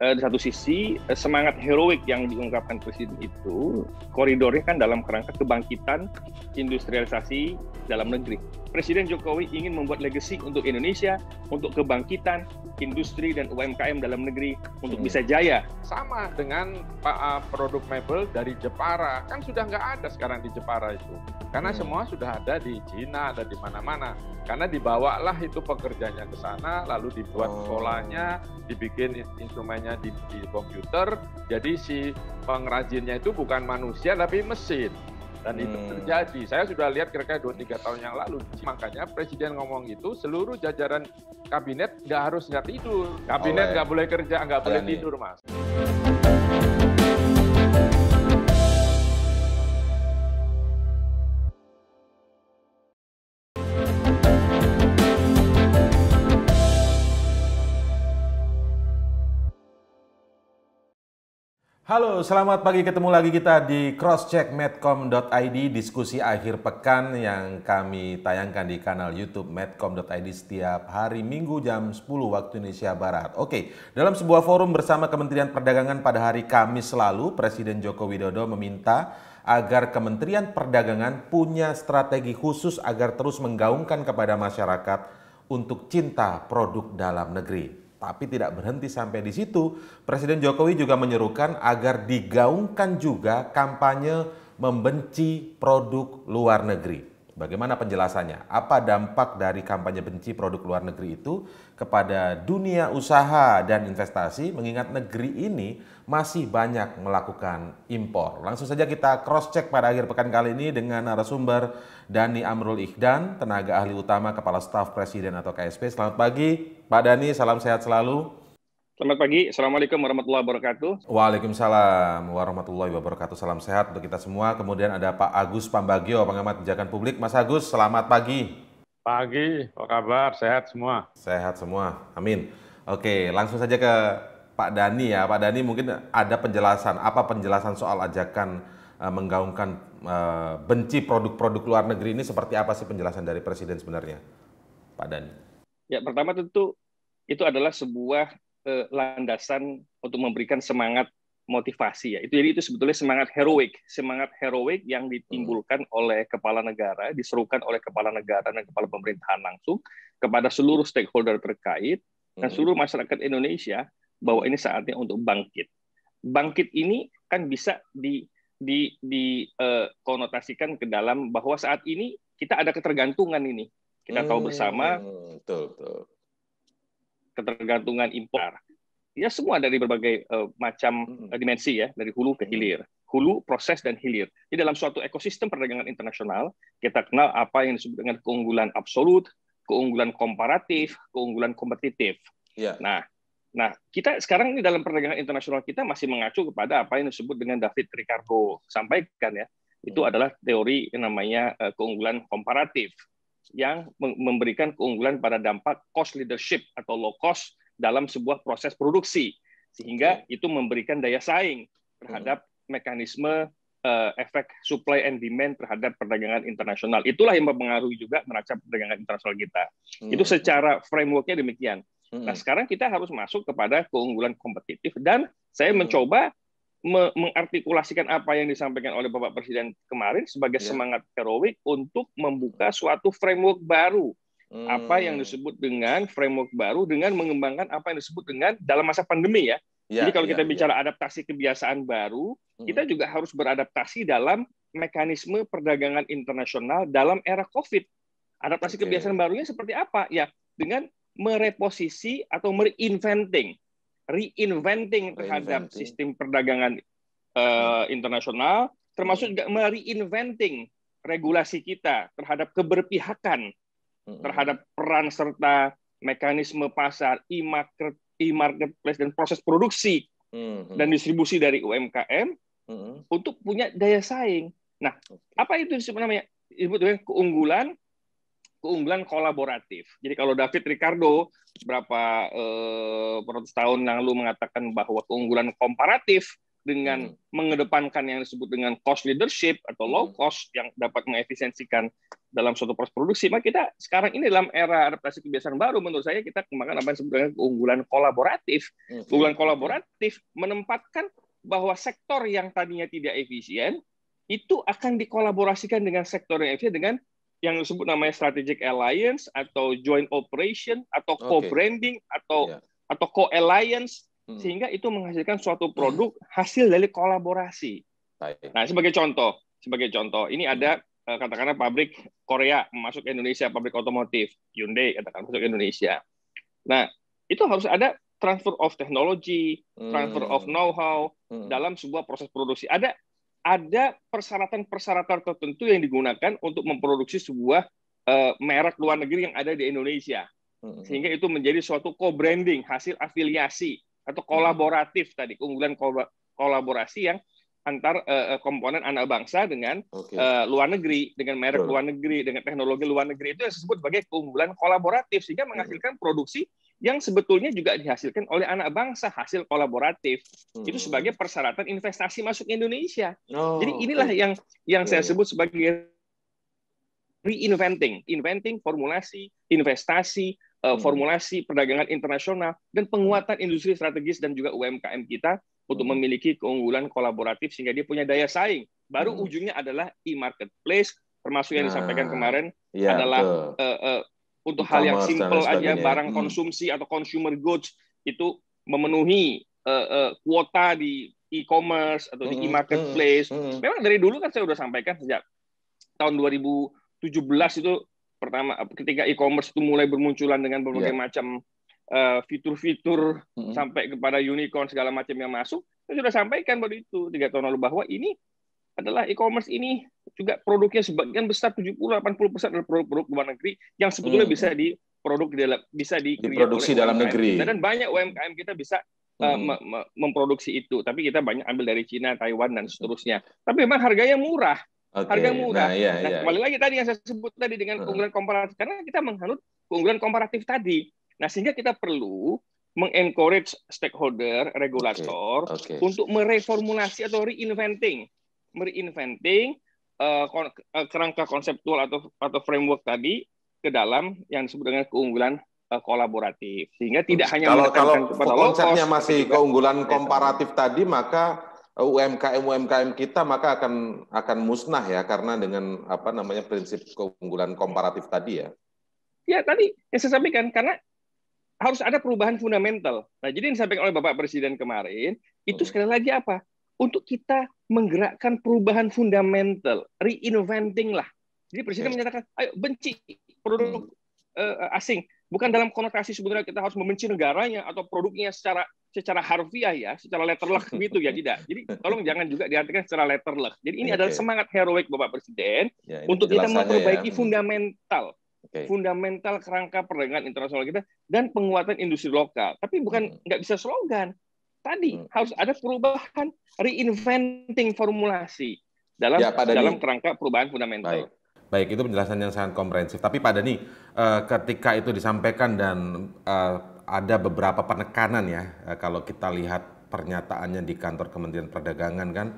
Eh, di satu sisi eh, semangat heroik yang diungkapkan presiden itu koridornya kan dalam kerangka kebangkitan industrialisasi dalam negeri. Presiden Jokowi ingin membuat legacy untuk Indonesia, untuk kebangkitan industri dan UMKM dalam negeri untuk hmm. bisa jaya. Sama dengan uh, produk mebel dari Jepara, kan sudah nggak ada sekarang di Jepara itu. Karena hmm. semua sudah ada di Cina, ada di mana-mana. Karena dibawalah itu pekerjanya ke sana, lalu dibuat oh. sekolahnya, dibikin instrumennya misalnya di, di komputer, jadi si pengrajinnya itu bukan manusia tapi mesin. Dan hmm. itu terjadi. Saya sudah lihat kira-kira 2-3 tahun yang lalu. Makanya Presiden ngomong itu seluruh jajaran kabinet nggak harus nggak tidur. Kabinet oh, iya. nggak boleh kerja, nggak boleh iya, iya. tidur, Mas. Halo, selamat pagi. Ketemu lagi kita di crosscheckmedcom.id, diskusi akhir pekan yang kami tayangkan di kanal YouTube medcom.id setiap hari Minggu jam 10 waktu Indonesia Barat. Oke, dalam sebuah forum bersama Kementerian Perdagangan pada hari Kamis lalu, Presiden Joko Widodo meminta agar Kementerian Perdagangan punya strategi khusus agar terus menggaungkan kepada masyarakat untuk cinta produk dalam negeri. Tapi tidak berhenti sampai di situ, Presiden Jokowi juga menyerukan agar digaungkan juga kampanye membenci produk luar negeri. Bagaimana penjelasannya? Apa dampak dari kampanye benci produk luar negeri itu kepada dunia usaha dan investasi mengingat negeri ini masih banyak melakukan impor? Langsung saja kita cross check pada akhir pekan kali ini dengan narasumber Dani Amrul Ikhdan, tenaga ahli utama Kepala Staf Presiden atau KSP. Selamat pagi, Pak Dani, salam sehat selalu. Selamat pagi, Assalamualaikum warahmatullahi wabarakatuh. Waalaikumsalam warahmatullahi wabarakatuh. Salam sehat untuk kita semua. Kemudian ada Pak Agus Pambagio, pengamat kebijakan publik. Mas Agus, selamat pagi. Pagi, apa kabar? Sehat semua? Sehat semua, amin. Oke, langsung saja ke Pak Dani ya. Pak Dani mungkin ada penjelasan. Apa penjelasan soal ajakan eh, menggaungkan eh, benci produk-produk luar negeri ini seperti apa sih penjelasan dari Presiden sebenarnya? Pak Dani. Ya, pertama tentu itu adalah sebuah eh, landasan untuk memberikan semangat motivasi ya. Itu jadi itu sebetulnya semangat heroik, semangat heroik yang hmm. ditimbulkan oleh kepala negara, diserukan oleh kepala negara dan kepala pemerintahan langsung kepada seluruh stakeholder terkait dan hmm. seluruh masyarakat Indonesia bahwa ini saatnya untuk bangkit. Bangkit ini kan bisa di di dikonotasikan eh, konotasikan ke dalam bahwa saat ini kita ada ketergantungan ini. Kita tahu hmm, bersama hmm, betul, betul ketergantungan impor. Ya semua dari berbagai uh, macam uh, dimensi ya, dari hulu ke hmm. hilir. Hulu, proses, dan hilir. Di dalam suatu ekosistem perdagangan internasional, kita kenal apa yang disebut dengan keunggulan absolut, keunggulan komparatif, keunggulan kompetitif. Ya. Nah, Nah, kita sekarang ini dalam perdagangan internasional kita masih mengacu kepada apa yang disebut dengan David Ricardo sampaikan ya. Itu hmm. adalah teori yang namanya eh, keunggulan komparatif yang memberikan keunggulan pada dampak cost leadership atau low cost dalam sebuah proses produksi sehingga itu memberikan daya saing terhadap hmm. mekanisme uh, efek supply and demand terhadap perdagangan internasional. Itulah yang mempengaruhi juga neraca perdagangan internasional kita. Hmm. Itu secara frameworknya demikian. Nah, hmm. Nah sekarang kita harus masuk kepada keunggulan kompetitif dan saya hmm. mencoba mengartikulasikan apa yang disampaikan oleh Bapak Presiden kemarin sebagai iya. semangat heroik untuk membuka suatu framework baru. Apa yang hmm. disebut dengan framework baru dengan mengembangkan apa yang disebut dengan dalam masa pandemi ya. Iya, Jadi kalau iya, kita bicara adaptasi kebiasaan baru, hmm. kita juga harus beradaptasi dalam mekanisme perdagangan internasional dalam era Covid. Adaptasi kebiasaan barunya seperti apa? Ya, dengan mereposisi atau reinventing reinventing terhadap reinventing. sistem perdagangan uh, internasional, termasuk juga mereinventing regulasi kita terhadap keberpihakan terhadap peran serta mekanisme pasar, e-market, e-marketplace dan proses produksi mm-hmm. dan distribusi dari UMKM mm-hmm. untuk punya daya saing. Nah, apa itu namanya? Disebut dengan keunggulan keunggulan kolaboratif. Jadi kalau David Ricardo berapa eh, tahun yang lalu mengatakan bahwa keunggulan komparatif dengan hmm. mengedepankan yang disebut dengan cost leadership atau low hmm. cost yang dapat mengefisiensikan dalam suatu proses produksi, maka kita sekarang ini dalam era adaptasi kebiasaan baru menurut saya kita kemarin apa yang disebut dengan keunggulan kolaboratif. Hmm. Keunggulan kolaboratif menempatkan bahwa sektor yang tadinya tidak efisien itu akan dikolaborasikan dengan sektor yang efisien dengan yang disebut namanya strategic alliance atau joint operation atau co-branding atau yeah. atau co-alliance hmm. sehingga itu menghasilkan suatu hmm. produk hasil dari kolaborasi. Nah, sebagai contoh, sebagai contoh, ini ada eh, katakanlah pabrik Korea masuk ke Indonesia, pabrik otomotif Hyundai katakan masuk ke Indonesia. Nah, itu harus ada transfer of technology, transfer hmm. of know-how hmm. dalam sebuah proses produksi. Ada ada persyaratan-persyaratan tertentu yang digunakan untuk memproduksi sebuah uh, merek luar negeri yang ada di Indonesia. Sehingga itu menjadi suatu co-branding, hasil afiliasi atau kolaboratif tadi, keunggulan kolaborasi yang antar uh, komponen anak bangsa dengan okay. uh, luar negeri, dengan merek luar negeri, dengan teknologi luar negeri itu yang disebut sebagai keunggulan kolaboratif sehingga menghasilkan produksi yang sebetulnya juga dihasilkan oleh anak bangsa hasil kolaboratif hmm. itu sebagai persyaratan investasi masuk Indonesia. Oh, Jadi inilah okay. yang yang saya iya, iya. sebut sebagai reinventing, inventing formulasi investasi, eh, hmm. formulasi perdagangan internasional dan penguatan industri strategis dan juga UMKM kita untuk hmm. memiliki keunggulan kolaboratif sehingga dia punya daya saing. Baru hmm. ujungnya adalah e-marketplace termasuk yang nah, disampaikan kemarin ya, adalah uh, uh, untuk hal yang simple aja barang hmm. konsumsi atau consumer goods itu memenuhi uh, uh, kuota di e-commerce atau di hmm, e-marketplace. Hmm. Hmm. Memang dari dulu kan saya sudah sampaikan sejak tahun 2017 itu pertama ketika e-commerce itu mulai bermunculan dengan berbagai yeah. macam e, fitur-fitur uh, -hmm. sampai kepada unicorn segala macam yang masuk saya sudah sampaikan waktu itu tiga tahun lalu bahwa ini adalah e-commerce ini juga produknya sebagian besar 70-80% adalah produk-produk luar negeri yang sebetulnya hmm. bisa di produk di dalam bisa diproduksi dalam UMKM negeri. dan banyak UMKM kita bisa uh, hmm. uh, memproduksi itu, tapi kita banyak ambil dari Cina, Taiwan dan hmm. seterusnya. Tapi memang harganya murah. Okay. Harga nah, murah. Iya, nah, iya, nah, kembali lagi tadi yang saya sebut tadi dengan hmm. keunggulan komparatif karena kita menghanut keunggulan komparatif tadi. Nah, sehingga kita perlu mengencourage stakeholder, regulator okay. Okay. untuk mereformulasi atau reinventing merinventing uh, eh, eh, kerangka konseptual atau atau framework tadi ke dalam yang disebut dengan keunggulan uh, kolaboratif sehingga tidak kalau, hanya kalau kalau konsepnya cost, masih keunggulan komparatif tadi maka UMKM UMKM kita maka akan akan musnah ya karena dengan apa namanya prinsip keunggulan komparatif tadi ya. Ya tadi yang saya sampaikan karena harus ada perubahan fundamental. Nah jadi yang disampaikan oleh Bapak Presiden kemarin itu hmm. sekali lagi apa untuk kita menggerakkan perubahan fundamental, reinventing lah. Jadi presiden menyatakan, ayo benci produk uh, asing, bukan dalam konotasi sebenarnya kita harus membenci negaranya atau produknya secara secara harfiah ya, secara letterlah gitu ya tidak. Jadi tolong jangan juga diartikan secara letterlah. Jadi ini okay. adalah semangat heroik Bapak Presiden ya, untuk kita memperbaiki ya. fundamental okay. fundamental kerangka perdagangan internasional kita dan penguatan industri lokal. Tapi bukan hmm. nggak hmm. bisa slogan. Tadi hmm. harus ada perubahan, reinventing formulasi dalam ya, pada dalam kerangka perubahan fundamental. Baik. Baik, itu penjelasan yang sangat komprehensif. Tapi pada nih eh, uh, ketika itu disampaikan dan uh, ada beberapa penekanan ya, uh, kalau kita lihat pernyataannya di kantor Kementerian Perdagangan kan,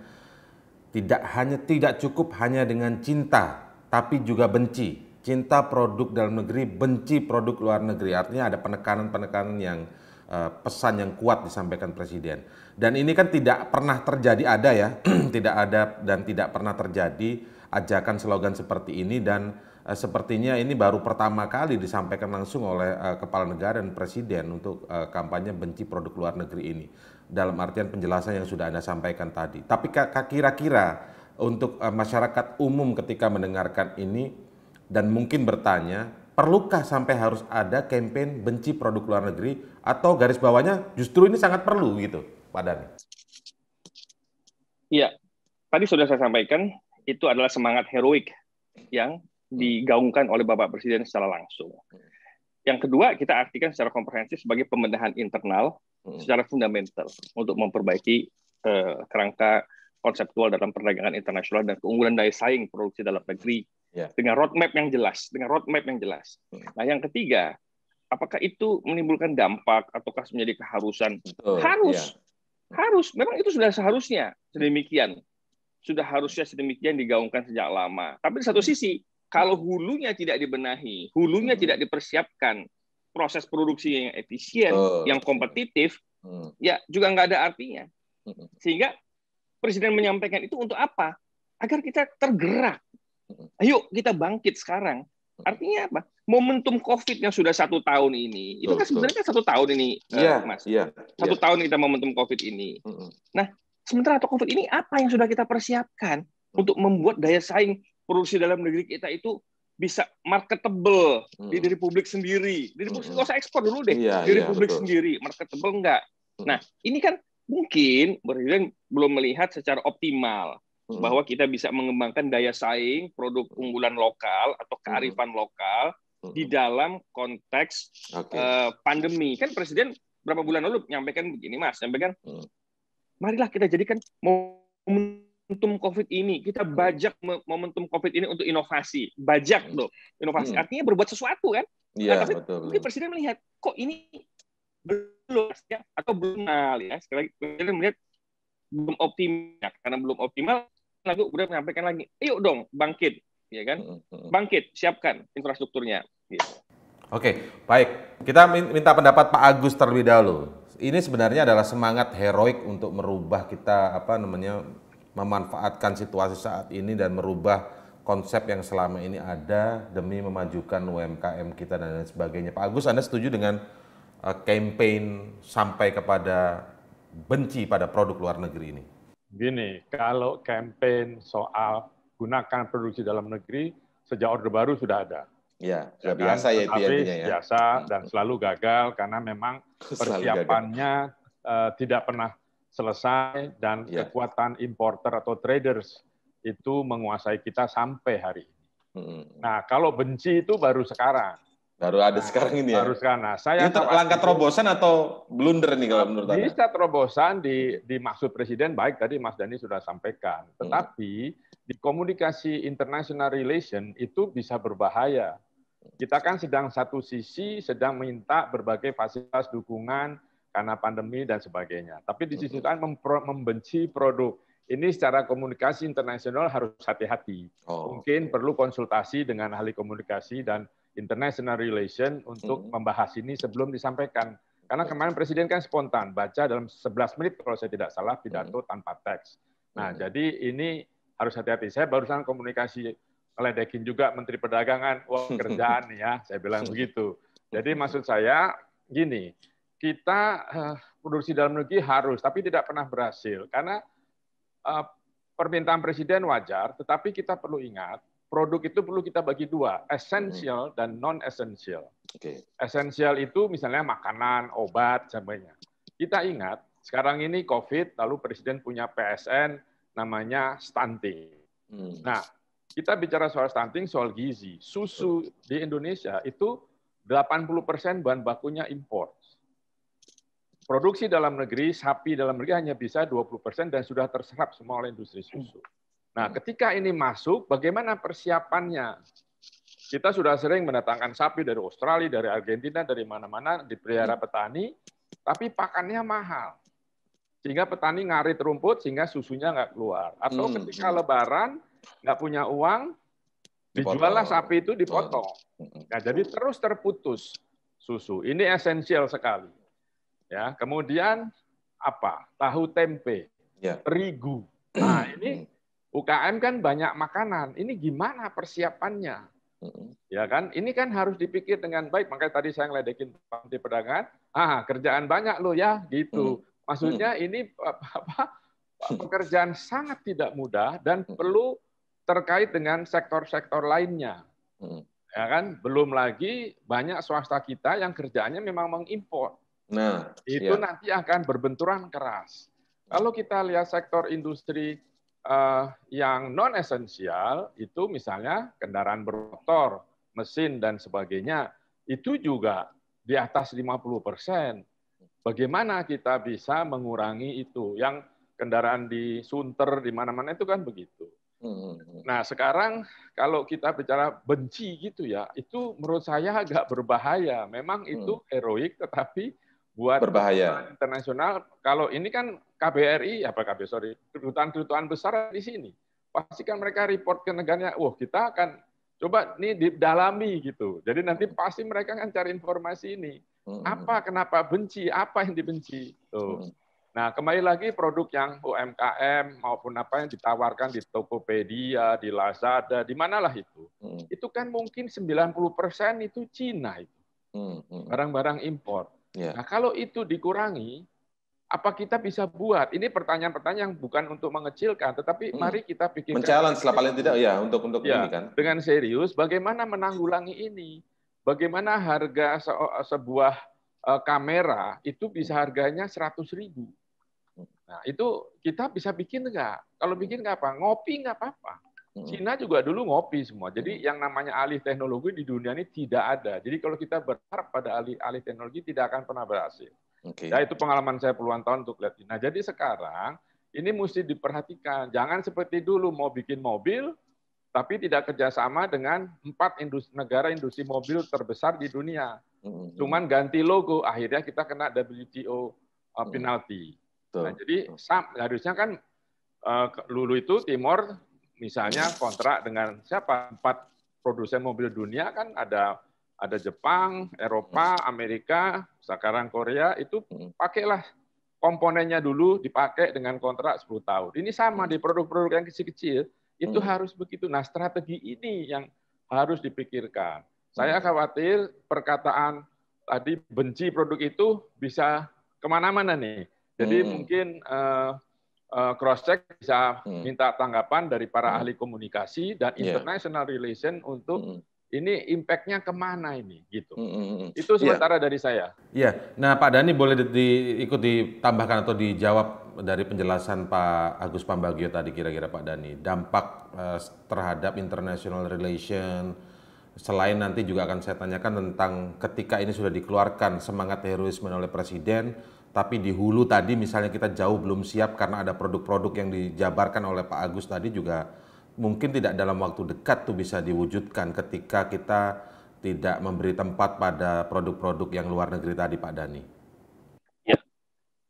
tidak hanya tidak cukup hanya dengan cinta, tapi juga benci. Cinta produk dalam negeri, benci produk luar negeri. Artinya ada penekanan-penekanan yang Eh, pesan yang kuat disampaikan presiden. Dan ini kan tidak pernah terjadi ada ya, tidak ada dan tidak pernah terjadi ajakan slogan seperti ini dan uh, sepertinya ini baru pertama kali disampaikan langsung oleh uh, kepala negara dan presiden untuk uh, kampanye benci produk luar negeri ini. Dalam artian penjelasan yang sudah Anda sampaikan tadi. Tapi kira-kira untuk uh, masyarakat umum ketika mendengarkan ini dan mungkin bertanya perlukah sampai harus ada kampanye benci produk luar negeri atau garis bawahnya justru ini sangat perlu gitu, Pak dan Iya, tadi sudah saya sampaikan itu adalah semangat heroik yang digaungkan oleh Bapak Presiden secara langsung. Yang kedua, kita artikan secara komprehensif sebagai pembenahan internal hmm. secara fundamental untuk memperbaiki eh, kerangka konseptual dalam perdagangan internasional dan keunggulan daya saing produksi dalam negeri yeah. dengan roadmap yang jelas, dengan roadmap yang jelas. Hmm. Nah, yang ketiga, apakah itu menimbulkan dampak ataukah menjadi keharusan? Betul. Harus, yeah. harus. Memang itu sudah seharusnya sedemikian, sudah harusnya sedemikian digaungkan sejak lama. Tapi di satu hmm. sisi, kalau hulunya tidak dibenahi, hulunya hmm. tidak dipersiapkan, proses produksi yang efisien, Betul. yang kompetitif, hmm. ya juga nggak ada artinya. Hmm. Sehingga presiden menyampaikan itu untuk apa? Agar kita tergerak, Ayo kita bangkit sekarang. Artinya apa? Momentum COVID yang sudah satu tahun ini, itu kan sebenarnya kan satu tahun ini, yeah, iya, Mas. Yeah, satu yeah. tahun kita momentum COVID ini. Mm -hmm. Nah, sementara atau COVID ini apa yang sudah kita persiapkan mm. untuk membuat daya saing produksi dalam negeri kita itu bisa marketable mm. di diri publik sendiri. Diri publik nggak usah ekspor dulu deh, yeah, Republik yeah, publik betul. sendiri marketable nggak. Nah, ini kan mungkin Presiden belum melihat secara optimal. Hmm. bahwa kita bisa mengembangkan daya saing produk hmm. unggulan lokal atau kearifan hmm. lokal hmm. di dalam konteks okay. uh, eh, pandemi kan presiden berapa bulan lalu nyampaikan begini mas nyampaikan hmm. marilah kita jadikan momentum covid ini kita bajak momentum covid ini untuk inovasi bajak loh inovasi hmm. artinya berbuat sesuatu kan ya, nah, tapi betul, presiden melihat kok ini belum ya, atau belum ya sekali lagi presiden melihat belum optimal ya, karena belum optimal lagu nah, udah menyampaikan lagi, yuk dong bangkit, ya kan? Hmm, hmm. Bangkit, siapkan infrastrukturnya. Gitu. Oke, baik. Kita minta pendapat Pak Agus terlebih dahulu. Ini sebenarnya adalah semangat heroik untuk merubah kita apa namanya memanfaatkan situasi saat ini dan merubah konsep yang selama ini ada demi memajukan UMKM kita dan lain sebagainya. Pak Agus, Anda setuju dengan uh, campaign sampai kepada benci pada produk luar negeri ini? Gini, kalau campaign soal gunakan produksi dalam negeri sejak Orde Baru sudah ada. Ya, ya sudah kan? biasa ya itu ya. Biasa hmm, dan hmm. selalu gagal karena memang persiapannya eh, tidak pernah selesai dan ya. kekuatan importer atau traders itu menguasai kita sampai hari ini. Hmm, nah, kalau benci itu baru sekarang. Baru ada nah, sekarang ini ya. Harus karena saya ini ter- langkah terobosan atau blunder nih kalau menurut Anda? Bisa terobosan di dimaksud presiden baik tadi Mas Dani sudah sampaikan. Hmm. Tetapi hmm. di komunikasi international relation itu bisa berbahaya. Kita kan sedang satu sisi sedang minta berbagai fasilitas dukungan karena pandemi dan sebagainya. Tapi di sisi hmm. lain membenci produk ini secara komunikasi internasional harus hati-hati. Oh, Mungkin perlu konsultasi dengan ahli komunikasi dan international relation untuk hmm. membahas ini sebelum disampaikan. Karena kemarin Presiden kan spontan, baca dalam 11 menit kalau saya tidak salah, pidato hmm. tanpa teks. Nah, hmm. jadi ini harus hati-hati. Saya barusan komunikasi ngeledekin juga Menteri Perdagangan, wah kerjaan ya, saya bilang begitu. Jadi hmm. maksud saya gini, kita uh, produksi dalam negeri harus, tapi tidak pernah berhasil. Karena uh, permintaan Presiden wajar, tetapi kita perlu ingat, produk itu perlu kita bagi dua, hmm. esensial dan non-esensial. Okay. Esensial itu misalnya makanan, obat, sebagainya. Kita ingat, sekarang ini COVID, lalu Presiden punya PSN namanya stunting. Hmm. Nah, kita bicara soal stunting, soal gizi. Susu di Indonesia itu 80% bahan bakunya impor. Produksi dalam negeri, sapi dalam negeri hanya bisa 20% dan sudah terserap semua oleh industri susu. Hmm. Nah, hmm. ketika ini masuk, bagaimana persiapannya? Kita sudah sering mendatangkan sapi dari Australia, dari Argentina, dari mana-mana, di pelihara hmm. petani, tapi pakannya mahal. Sehingga petani ngarit rumput sehingga susunya nggak keluar. Atau hmm. ketika lebaran, nggak punya uang, dijuallah sapi itu dipotong. Nah, jadi terus terputus susu. Ini esensial sekali. Ya, kemudian apa? Tahu tempe, ya. terigu. Nah, ini UKM kan banyak makanan. Ini gimana persiapannya? Ya kan? Ini kan harus dipikir dengan baik. Makanya tadi saya ngeledekin Menteri pedagang, ah kerjaan banyak lo ya, gitu. Maksudnya ini apa, pekerjaan sangat tidak mudah dan perlu terkait dengan sektor-sektor lainnya. Ya kan? Belum lagi banyak swasta kita yang kerjaannya memang mengimpor. Nah, itu ya. nanti akan berbenturan keras. Mm. Kalau kita lihat sektor industri eh, yang non esensial itu misalnya kendaraan bermotor, mesin dan sebagainya itu juga di atas 50 persen. Bagaimana kita bisa mengurangi itu? Yang kendaraan di Sunter di mana-mana itu kan begitu. Hmm. Nah sekarang kalau kita bicara benci gitu ya, itu menurut saya agak berbahaya. Memang itu hmm. heroik, tetapi buat berbahaya internasional. Kalau ini kan KBRI ya, apa KBRI sorry kedutaan-kedutaan besar di sini pastikan mereka report ke negaranya. Wah kita akan coba ini didalami gitu. Jadi nanti pasti mereka kan cari informasi ini. Apa kenapa benci? Apa yang dibenci? Tuh. Nah, kembali lagi produk yang UMKM maupun apa yang ditawarkan di Tokopedia, di Lazada, di manalah itu. Mm. Itu kan mungkin 90% itu Cina itu. Barang-barang impor. Yeah. Nah, kalau itu dikurangi, apa kita bisa buat? Ini pertanyaan-pertanyaan yang bukan untuk mengecilkan, tetapi hmm. mari kita pikirkan Mencalon lah paling tidak ya untuk untuk ya, ini kan. Dengan serius bagaimana menanggulangi ini? Bagaimana harga se sebuah uh, kamera itu bisa harganya 100.000. Nah, itu kita bisa bikin enggak? Kalau bikin enggak apa? Ngopi enggak apa-apa. Cina juga dulu ngopi semua. Jadi yang namanya alih teknologi di dunia ini tidak ada. Jadi kalau kita berharap pada alih-alih teknologi tidak akan pernah berhasil. Okay. Ya itu pengalaman saya puluhan tahun untuk lihat. Nah jadi sekarang ini mesti diperhatikan. Jangan seperti dulu mau bikin mobil, tapi tidak kerjasama dengan empat industri, negara industri mobil terbesar di dunia. Cuman ganti logo, akhirnya kita kena WTO uh, penalti. Nah, jadi sam, harusnya kan uh, dulu itu Timor misalnya kontrak dengan siapa empat produsen mobil dunia kan ada ada Jepang, Eropa, hmm. Amerika, sekarang Korea itu hmm. pakailah komponennya dulu dipakai dengan kontrak 10 tahun. Ini sama hmm. di produk-produk yang kecil-kecil itu hmm. harus begitu. Nah, strategi ini yang harus dipikirkan. Saya khawatir perkataan tadi benci produk itu bisa kemana-mana nih. Jadi hmm. mungkin uh, Eh, cross check bisa hmm. minta tanggapan dari para hmm. ahli komunikasi dan yeah. international relation untuk hmm. ini impactnya kemana ini gitu. Hmm. hmm Itu iya. sementara yeah. dari saya. Iya. Yeah. Nah, Pak Dani boleh di, di, ikut ditambahkan atau dijawab dari penjelasan Pak Agus Pambagio tadi kira-kira Pak Dani dampak uh, terhadap international relation selain nanti juga akan saya tanyakan tentang ketika ini sudah dikeluarkan semangat heroisme oleh presiden tapi di hulu tadi misalnya kita jauh belum siap karena ada produk-produk yang dijabarkan oleh Pak Agus tadi juga mungkin tidak dalam waktu dekat tuh bisa diwujudkan ketika kita tidak memberi tempat pada produk-produk yang luar negeri tadi Pak Dani. Ya,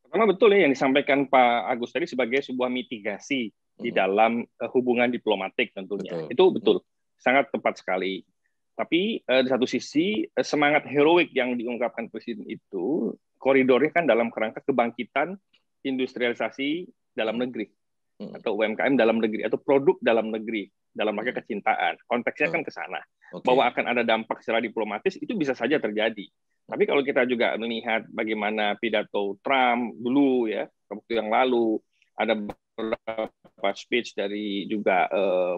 pertama betul ya yang disampaikan Pak Agus tadi sebagai sebuah mitigasi di dalam eh, hubungan diplomatik tentunya. Betul. Itu betul, sangat tepat sekali. Tapi eh, di satu sisi eh, semangat heroik yang diungkapkan Presiden itu koridornya kan dalam kerangka kebangkitan industrialisasi dalam negeri hmm. atau UMKM dalam negeri atau produk dalam negeri dalam rangka hmm. kecintaan. Konteksnya kan hmm. ke sana. Okay. Bahwa akan ada dampak secara diplomatis itu bisa saja terjadi. Hmm. Tapi kalau kita juga melihat bagaimana pidato Trump dulu ya, waktu yang lalu ada beberapa speech dari juga uh,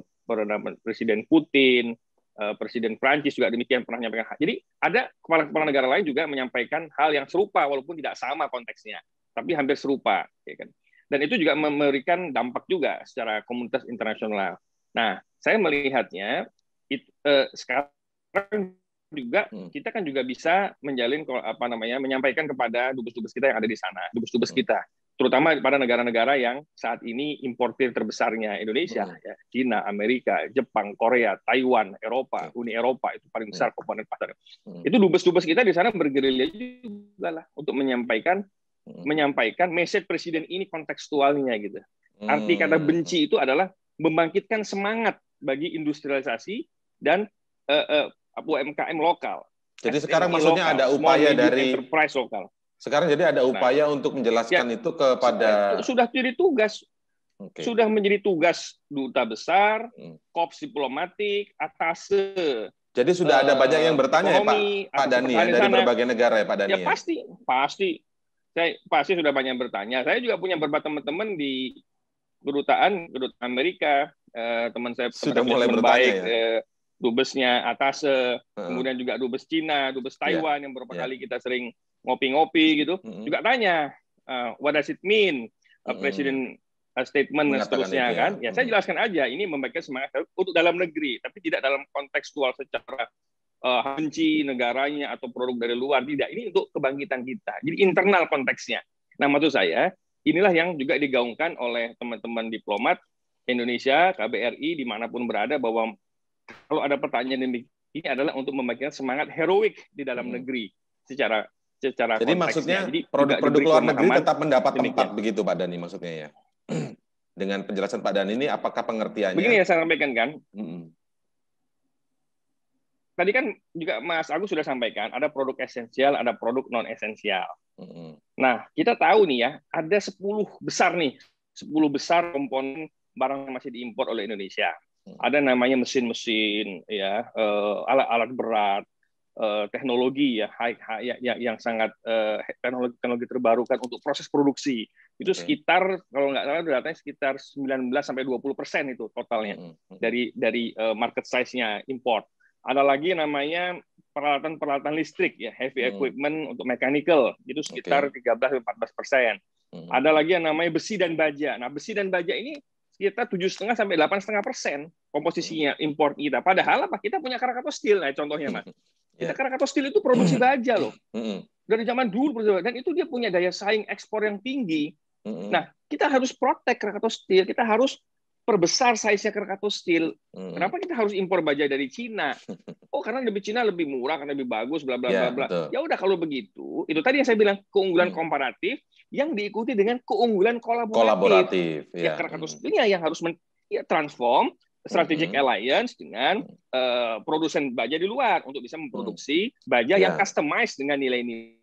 Presiden Putin Eh, Presiden Prancis juga demikian pernah menyampaikan. Jadi ada kepala-kepala negara lain juga menyampaikan hal yang serupa walaupun tidak sama konteksnya, tapi hampir serupa, ya kan. Dan itu juga memberikan dampak juga secara komunitas internasional. Nah, saya melihatnya it, eh, sekarang juga hmm. kita kan juga bisa menjalin apa namanya menyampaikan kepada dubes-dubes kita yang ada di sana, dubes-dubes hmm. kita terutama pada negara-negara yang saat ini importir terbesarnya Indonesia, hmm. ya, China, Amerika, Jepang, Korea, Taiwan, Eropa, hmm. Uni Eropa itu paling besar hmm. komponen pasar. Itu dubes-dubes kita di sana bergerilya juga lah untuk menyampaikan menyampaikan message presiden ini kontekstualnya gitu. Arti kata benci itu adalah membangkitkan semangat bagi industrialisasi dan uh, uh, UMKM lokal. Jadi sekarang maksudnya lokal, ada upaya dari enterprise lokal. Sekarang jadi ada nah, upaya nah, untuk menjelaskan ya, itu kepada sudah jadi tugas okay. sudah menjadi tugas duta besar, hmm. kops diplomatik, atase. Jadi sudah ada banyak yang eh, bertanya uh, ya Pak, Pak Dani dari sana. berbagai negara ya Pak Dani. Ya, pasti, pasti. Saya pasti sudah banyak yang bertanya. Saya juga punya beberapa teman-teman di kedutaan kedutaan Amerika. Uh, teman saya sudah mulai bertanya baik, ya. Uh, dubesnya atase, uh. kemudian juga dubes Cina, dubes ya. Taiwan yeah. yang beberapa yeah. kali kita sering ngopi-ngopi gitu mm-hmm. juga tanya uh, what does it mean uh, mm-hmm. presiden statement dan seterusnya ya. kan ya saya jelaskan aja ini memberikan semangat untuk dalam negeri tapi tidak dalam kontekstual secara uh, negaranya atau produk dari luar tidak ini untuk kebangkitan kita jadi internal konteksnya nah maksud saya inilah yang juga digaungkan oleh teman-teman diplomat Indonesia KBRI dimanapun berada bahwa kalau ada pertanyaan ini ini adalah untuk membangkitkan semangat heroik di dalam hmm. negeri secara secara Jadi maksudnya produk produk luar negeri tetap mendapat demikian. tempat begitu Pak Dani maksudnya ya. Dengan penjelasan Pak Dani ini apakah pengertiannya? Begini ya saya sampaikan kan. mm Tadi kan juga Mas Agus sudah sampaikan ada produk esensial, ada produk non esensial. mm Nah, kita tahu nih ya, ada 10 besar nih, 10 besar komponen barang yang masih diimpor oleh Indonesia. Mm. Ada namanya mesin-mesin ya, eh, alat-alat berat, uh, teknologi ya, high high, ya, ya, yang sangat uh, teknologi teknologi terbarukan untuk proses produksi itu okay. Hmm. sekitar kalau nggak salah datanya sekitar 19 sampai 20 persen itu totalnya mm-hmm. dari dari uh, market size-nya import. Ada lagi namanya peralatan-peralatan listrik ya heavy mm-hmm. equipment untuk mechanical itu sekitar okay. 13 14 persen. Mm-hmm. Ada lagi yang namanya besi dan baja. Nah besi dan baja ini kita tujuh setengah sampai delapan setengah persen komposisinya hmm. import kita. Padahal apa? Kita punya Krakatau Steel, nah contohnya mas. Hmm. Kita ya. Krakatau Steel itu produksi hmm. baja loh. Dari zaman dulu dan itu dia punya daya saing ekspor yang tinggi. Nah kita harus protek Krakatau Steel, kita harus perbesar size-nya Krakatau Steel. Hmm. Kenapa kita harus impor baja dari Cina? Oh, karena lebih Cina lebih murah, karena lebih bagus, bla bla ya, bla bla. Ya udah kalau begitu, itu tadi yang saya bilang keunggulan hmm. komparatif yang diikuti dengan keunggulan kolaboratif. Kolaboratif. Ya, ya Krakatau hmm. Steelnya yang harus men ya, transform strategic -hmm. alliance dengan uh, produsen baja di luar untuk bisa hmm. memproduksi hmm. baja yeah. yang ya. customized dengan nilai ini.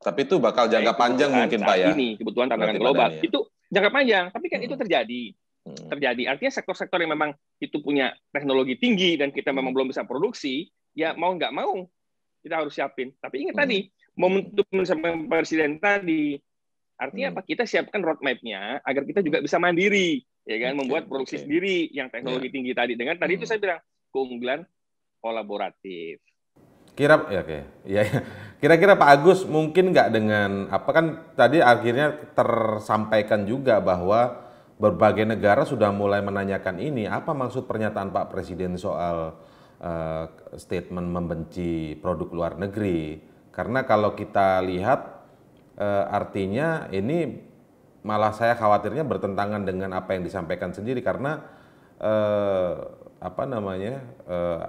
Tapi itu bakal jangka nah, panjang mungkin Pak ya. Ini kebutuhan tantangan global. Ya. Itu jangka panjang, tapi kan hmm. itu terjadi. Hmm. terjadi. Artinya sektor-sektor yang memang itu punya teknologi tinggi dan kita memang hmm. belum bisa produksi, ya mau nggak mau kita harus siapin. Tapi ingat tadi hmm. momentum sampai presiden tadi, artinya apa? Kita siapkan roadmap-nya agar kita juga bisa mandiri, ya kan? Membuat produksi okay. sendiri yang teknologi yeah. tinggi tadi. Dengan tadi itu saya bilang keunggulan kolaboratif. Kira ya oke. Ya, ya. Kira-kira Pak Agus mungkin nggak dengan apa kan tadi akhirnya tersampaikan juga bahwa berbagai negara sudah mulai menanyakan ini apa maksud pernyataan Pak Presiden soal uh, statement membenci produk luar negeri karena kalau kita lihat uh, artinya ini malah saya khawatirnya bertentangan dengan apa yang disampaikan sendiri karena uh, apa namanya uh,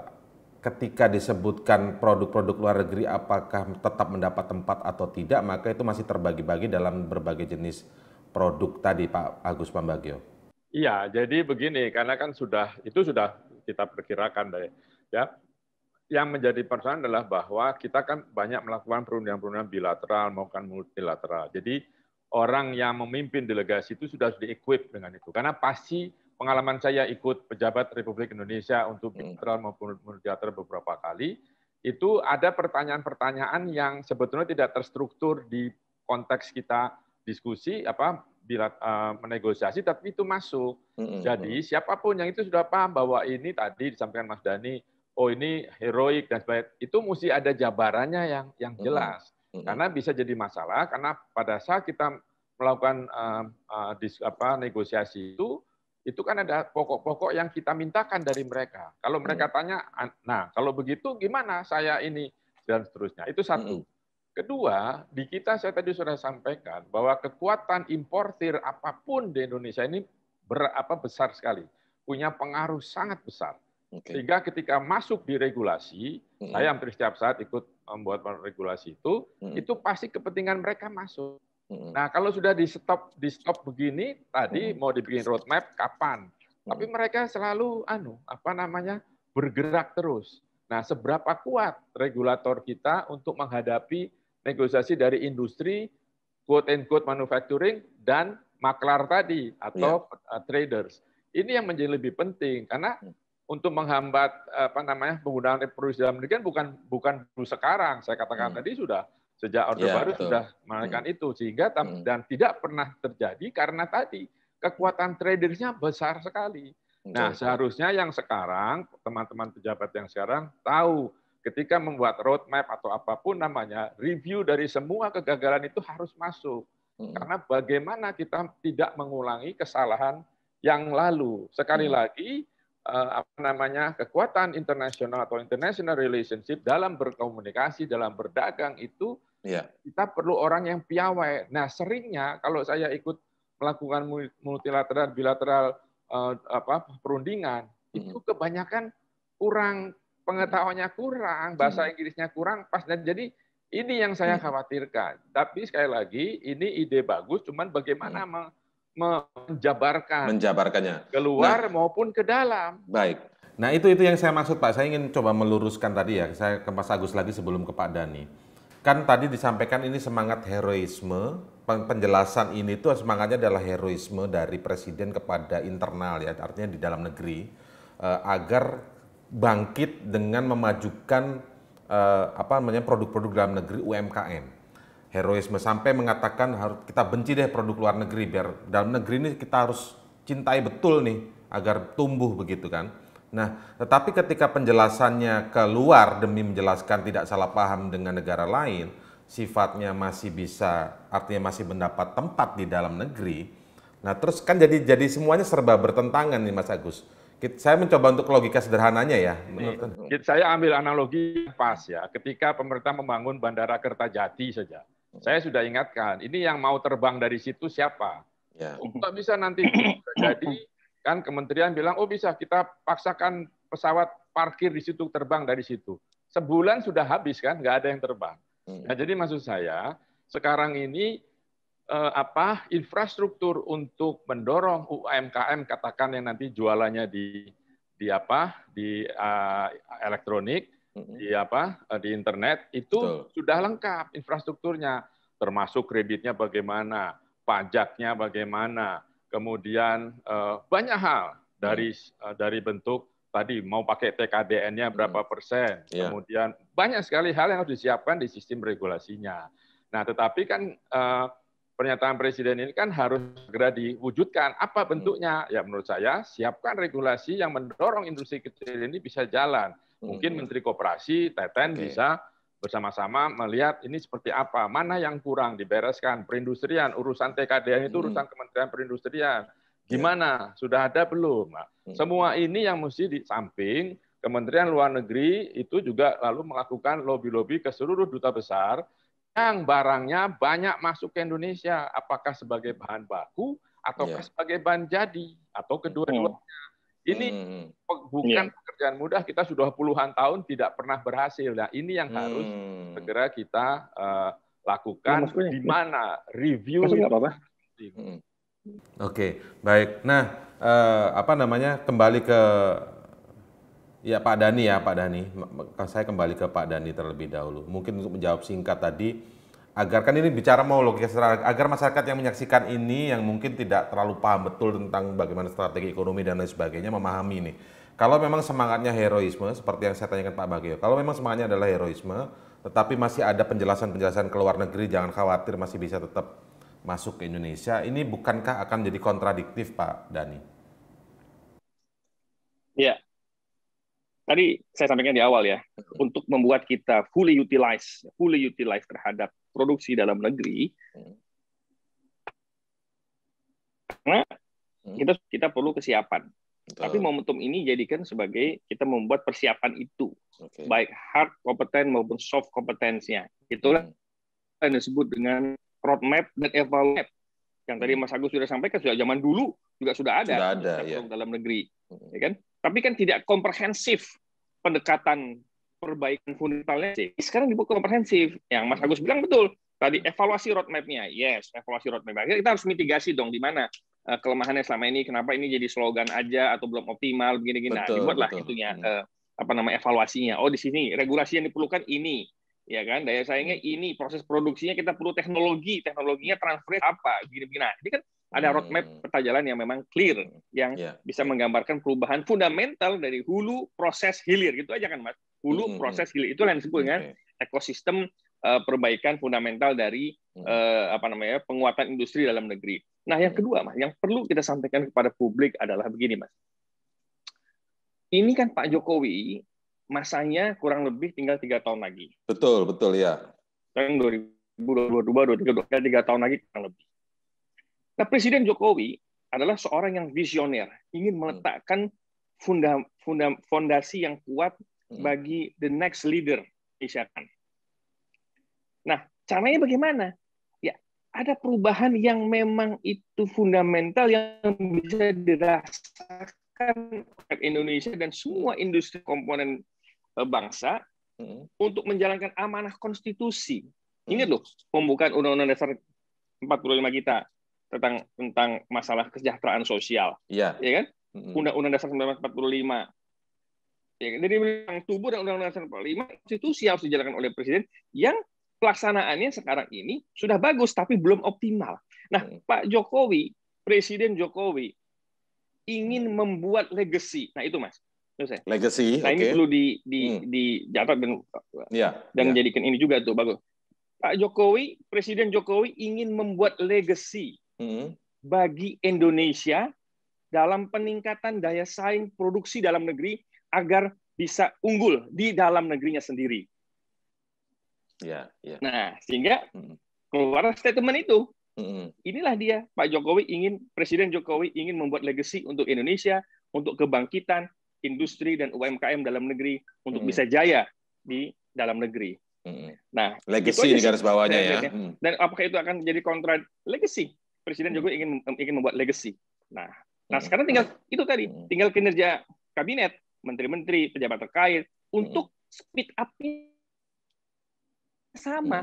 ketika disebutkan produk-produk luar negeri apakah tetap mendapat tempat atau tidak maka itu masih terbagi-bagi dalam berbagai jenis produk tadi Pak Agus Pambagio? Iya, jadi begini karena kan sudah itu sudah kita perkirakan dari Ya, yang menjadi persoalan adalah bahwa kita kan banyak melakukan perundingan-perundingan bilateral maupun multilateral. Jadi orang yang memimpin delegasi itu sudah sudah equip dengan itu. Karena pasti pengalaman saya ikut pejabat Republik Indonesia untuk hmm. bilateral maupun multilateral beberapa kali itu ada pertanyaan-pertanyaan yang sebetulnya tidak terstruktur di konteks kita diskusi apa bila uh, eh, menegosiasi tapi itu masuk. Mm-hmm. Jadi siapapun yang itu sudah paham bahwa ini tadi disampaikan Mas Dani, oh ini heroik dan sebagainya. Itu mesti ada jabarannya yang yang jelas. Mm-hmm. Karena bisa jadi masalah karena pada saat kita melakukan uh, uh, dis, apa negosiasi itu itu kan ada pokok-pokok yang kita mintakan dari mereka. Kalau mereka mm-hmm. tanya, nah kalau begitu gimana saya ini dan seterusnya. Itu satu. Mm-hmm. Kedua, di kita saya tadi sudah sampaikan bahwa kekuatan importir apapun di Indonesia ini berapa besar sekali, punya pengaruh sangat besar. Okay. Sehingga ketika masuk di regulasi, mm-hmm. saya hampir setiap saat ikut membuat regulasi itu, mm-hmm. itu pasti kepentingan mereka masuk. Mm-hmm. Nah, kalau sudah di stop di stop begini, tadi mm-hmm. mau dibikin roadmap kapan? Mm-hmm. Tapi mereka selalu anu apa namanya bergerak terus. Nah, seberapa kuat regulator kita untuk menghadapi negosiasi dari industri, quote and quote manufacturing dan maklar tadi atau yeah. Uh, traders. Ini yang menjadi lebih penting karena untuk menghambat apa namanya penggunaan produksi dalam negeri kan bukan bukan dulu sekarang. Saya katakan hmm. tadi sudah sejak Orde ya, Baru betul. sudah melakukan hmm. itu sehingga hmm. dan tidak pernah terjadi karena tadi kekuatan tradersnya besar sekali. Nah, seharusnya yang sekarang teman-teman pejabat yang sekarang tahu ketika membuat roadmap atau apapun namanya, review dari semua kegagalan itu harus masuk. Karena bagaimana kita tidak mengulangi kesalahan yang lalu. Sekali hmm. lagi, eh, apa namanya kekuatan internasional atau international relationship dalam berkomunikasi, dalam berdagang itu yeah. kita perlu orang yang piawai. Nah, seringnya kalau saya ikut melakukan multilateral bilateral eh, apa perundingan, hmm. itu kebanyakan kurang pengetahuannya kurang, bahasa hmm. Inggrisnya kurang pas dan jadi ini yang saya hmm. khawatirkan. Tapi sekali lagi ini ide bagus, cuman bagaimana hmm. me menjabarkan menjabarkannya keluar nah, maupun ke dalam. Baik. Nah itu itu yang saya maksud Pak. Saya ingin coba meluruskan tadi ya. Saya ke Mas Agus lagi sebelum ke Pak Dani. Kan tadi disampaikan ini semangat heroisme. Penjelasan ini tuh semangatnya adalah heroisme dari presiden kepada internal ya. Artinya di dalam negeri eh, agar bangkit dengan memajukan uh, apa namanya produk-produk dalam negeri UMKM. Heroisme sampai mengatakan harus kita benci deh produk luar negeri biar dalam negeri ini kita harus cintai betul nih agar tumbuh begitu kan. Nah, tetapi ketika penjelasannya keluar demi menjelaskan tidak salah paham dengan negara lain, sifatnya masih bisa artinya masih mendapat tempat di dalam negeri. Nah, terus kan jadi jadi semuanya serba bertentangan nih Mas Agus. Saya mencoba untuk logika sederhananya ya. Iya. Menurut. Saya ambil analogi yang pas ya. Ketika pemerintah membangun Bandara Kertajati saja, saya sudah ingatkan, ini yang mau terbang dari situ siapa? Ya. Oh, nggak bisa nanti. terjadi kan kementerian bilang, oh bisa kita paksakan pesawat parkir di situ terbang dari situ. Sebulan sudah habis kan, nggak ada yang terbang. Hmm. Nah, jadi maksud saya sekarang ini Eh, apa infrastruktur untuk mendorong UMKM katakan yang nanti jualannya di di apa di uh, elektronik di apa eh, di internet itu Betul. sudah lengkap infrastrukturnya termasuk kreditnya bagaimana pajaknya bagaimana kemudian uh, banyak hal dari hmm. dari bentuk tadi mau pakai TKDN-nya mm. berapa persen yeah. kemudian banyak sekali hal yang harus disiapkan di sistem regulasinya nah tetapi kan uh, pernyataan presiden ini kan harus segera diwujudkan. Apa iya. bentuknya? Ya menurut saya siapkan regulasi yang mendorong industri kecil ini bisa jalan. Hmm. Mungkin Menteri Koperasi Teten okay. bisa bersama-sama melihat ini seperti apa, mana yang kurang dibereskan, perindustrian, urusan TKD itu hmm. urusan Kementerian Perindustrian. Iya. Gimana? Sudah ada belum? Nah, hmm. semua ini yang mesti di samping Kementerian Luar Negeri itu juga lalu melakukan lobby-lobby ke seluruh duta besar yang barangnya banyak masuk ke Indonesia, apakah sebagai bahan baku atau yeah. Iya. sebagai bahan jadi atau kedua-duanya. Ini hmm. hmm, hmm. bukan yeah. pekerjaan mudah. Kita sudah puluhan tahun tidak pernah berhasil. Nah, ini yang harus hmm. segera kita uh, lakukan. ya, di mana review? apa Oke, okay. baik. Nah, uh, apa namanya? Kembali ke Ya Pak Dani ya Pak Dani, saya kembali ke Pak Dani terlebih dahulu. Mungkin untuk menjawab singkat tadi, agar kan ini bicara mau logika ya, agar masyarakat yang menyaksikan ini yang mungkin tidak terlalu paham betul tentang bagaimana strategi ekonomi dan lain sebagainya memahami ini. Kalau memang semangatnya heroisme, seperti yang saya tanyakan Pak Bagio, kalau memang semangatnya adalah heroisme, tetapi masih ada penjelasan-penjelasan ke luar negeri, jangan khawatir masih bisa tetap masuk ke Indonesia, ini bukankah akan jadi kontradiktif Pak Dani? Ya, tadi saya sampaikan di awal ya, untuk membuat kita fully utilize, fully utilize terhadap produksi dalam negeri, hmm. karena hmm. kita kita perlu kesiapan. Betul. Tapi momentum ini jadikan sebagai kita membuat persiapan itu, okay. baik hard kompeten maupun soft kompetensinya. Itulah hmm. yang disebut dengan roadmap dan evaluasi Yang tadi hmm. Mas Agus sudah sampaikan sudah zaman dulu juga sudah ada, sudah ada ya. dalam negeri, hmm. ya kan? Tapi kan tidak komprehensif pendekatan perbaikan fundamentalnya sih sekarang dibuat komprehensif. Yang Mas Agus bilang betul. Tadi evaluasi roadmapnya, yes, evaluasi roadmap. Akhirnya kita harus mitigasi dong di mana eh, kelemahannya selama ini, kenapa ini jadi slogan aja atau belum optimal begini-gini. Nah, dibuatlah betul. itunya hmm. eh, apa nama evaluasinya. Oh, di sini regulasi yang diperlukan ini, ya kan? Daya saingnya hmm. ini, proses produksinya kita perlu teknologi, teknologinya transfer apa, begini-begini. Nah, ini kan ada hmm. roadmap peta jalan yang memang clear, yang yeah. bisa menggambarkan perubahan fundamental dari hulu proses hilir gitu aja kan mas. Hulu hmm, hmm, proses hilir itu yang disebut dengan ekosistem uh, perbaikan fundamental dari uh, apa namanya penguatan industri dalam negeri. Nah yang kedua mas, yang perlu kita sampaikan kepada publik adalah begini mas. Ini kan Pak Jokowi masanya kurang lebih tinggal tiga tahun lagi. Betul betul ya. Tahun 2022, 2023, tiga tahun lagi kurang lebih. Nah, Presiden Jokowi adalah seorang yang visioner, ingin hmm. meletakkan funda, funda, fondasi yang kuat hmm. bagi the next leader misalkan. Nah, caranya bagaimana? Ya, ada perubahan yang memang itu fundamental yang bisa dirasakan Indonesia dan semua industri komponen eh, bangsa hmm. untuk menjalankan amanah konstitusi. Ingat loh, pembukaan Undang-Undang Dasar 45 kita tentang tentang masalah kesejahteraan sosial. Iya. Ya kan? Undang-Undang Dasar 1945. Ya, kan? jadi memang tubuh dan Undang-Undang Dasar 45 konstitusi harus dijalankan oleh presiden yang pelaksanaannya sekarang ini sudah bagus tapi belum optimal. Nah, hmm. Pak Jokowi, Presiden Jokowi ingin membuat legacy. Nah, itu Mas. Saya. Legacy. Nah, okay. ini perlu di di hmm. catat dan ya, dan ya. jadikan ini juga tuh bagus. Pak Jokowi, Presiden Jokowi ingin membuat legacy Hmm. bagi Indonesia dalam peningkatan daya saing produksi dalam negeri agar bisa unggul di dalam negerinya sendiri. Ya, ya. Nah, sehingga hmm. keluar statement itu. Hmm. Inilah dia, Pak Jokowi ingin, Presiden Jokowi ingin membuat legacy untuk Indonesia, untuk kebangkitan industri dan UMKM dalam negeri, untuk bisa jaya di dalam negeri. Nah, legacy di garis bawahnya ya. Dan apakah itu akan menjadi kontra legacy? Presiden Jokowi ingin ingin membuat legacy. Nah, nah hmm. sekarang tinggal itu tadi, hmm. tinggal kinerja kabinet, menteri-menteri, pejabat terkait untuk hmm. speed up sama.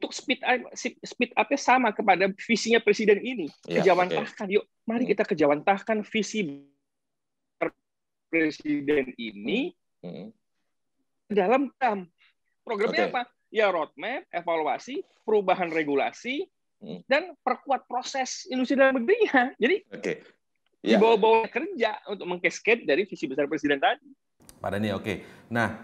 Untuk speed up, speed up-nya sama kepada visinya presiden ini. Ya, kejawantahkan, yuk mari kita kejawantahkan visi presiden ini dalam program programnya okay. apa? Ya roadmap, evaluasi, perubahan regulasi, Hmm. dan perkuat proses industri dalam negerinya. Jadi okay. yeah. dibawa-bawa ya. kerja untuk mengkesket dari visi besar presiden tadi. Pak Dani, oke. Okay. Nah,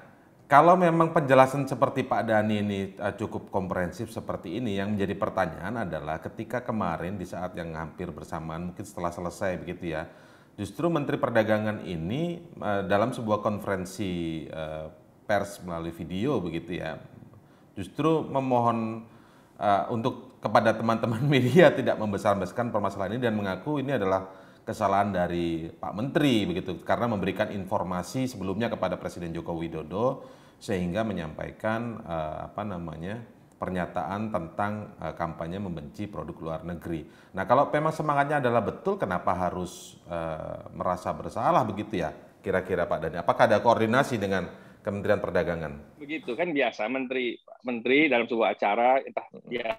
kalau memang penjelasan seperti Pak Dani ini eh, cukup komprehensif seperti ini, yang menjadi pertanyaan adalah ketika kemarin di saat yang hampir bersamaan, mungkin setelah selesai begitu ya, justru Menteri Perdagangan ini eh, dalam sebuah konferensi eh, pers melalui video begitu ya, justru memohon untuk kepada teman-teman media tidak membesar-besarkan permasalahan ini dan mengaku ini adalah kesalahan dari Pak Menteri begitu karena memberikan informasi sebelumnya kepada Presiden Joko Widodo sehingga menyampaikan uh, apa namanya pernyataan tentang uh, kampanye membenci produk luar negeri. Nah, kalau memang semangatnya adalah betul kenapa harus uh, merasa bersalah begitu ya? Kira-kira Pak Dani, apakah ada koordinasi dengan Kementerian Perdagangan. Begitu kan biasa menteri menteri dalam sebuah acara entah dia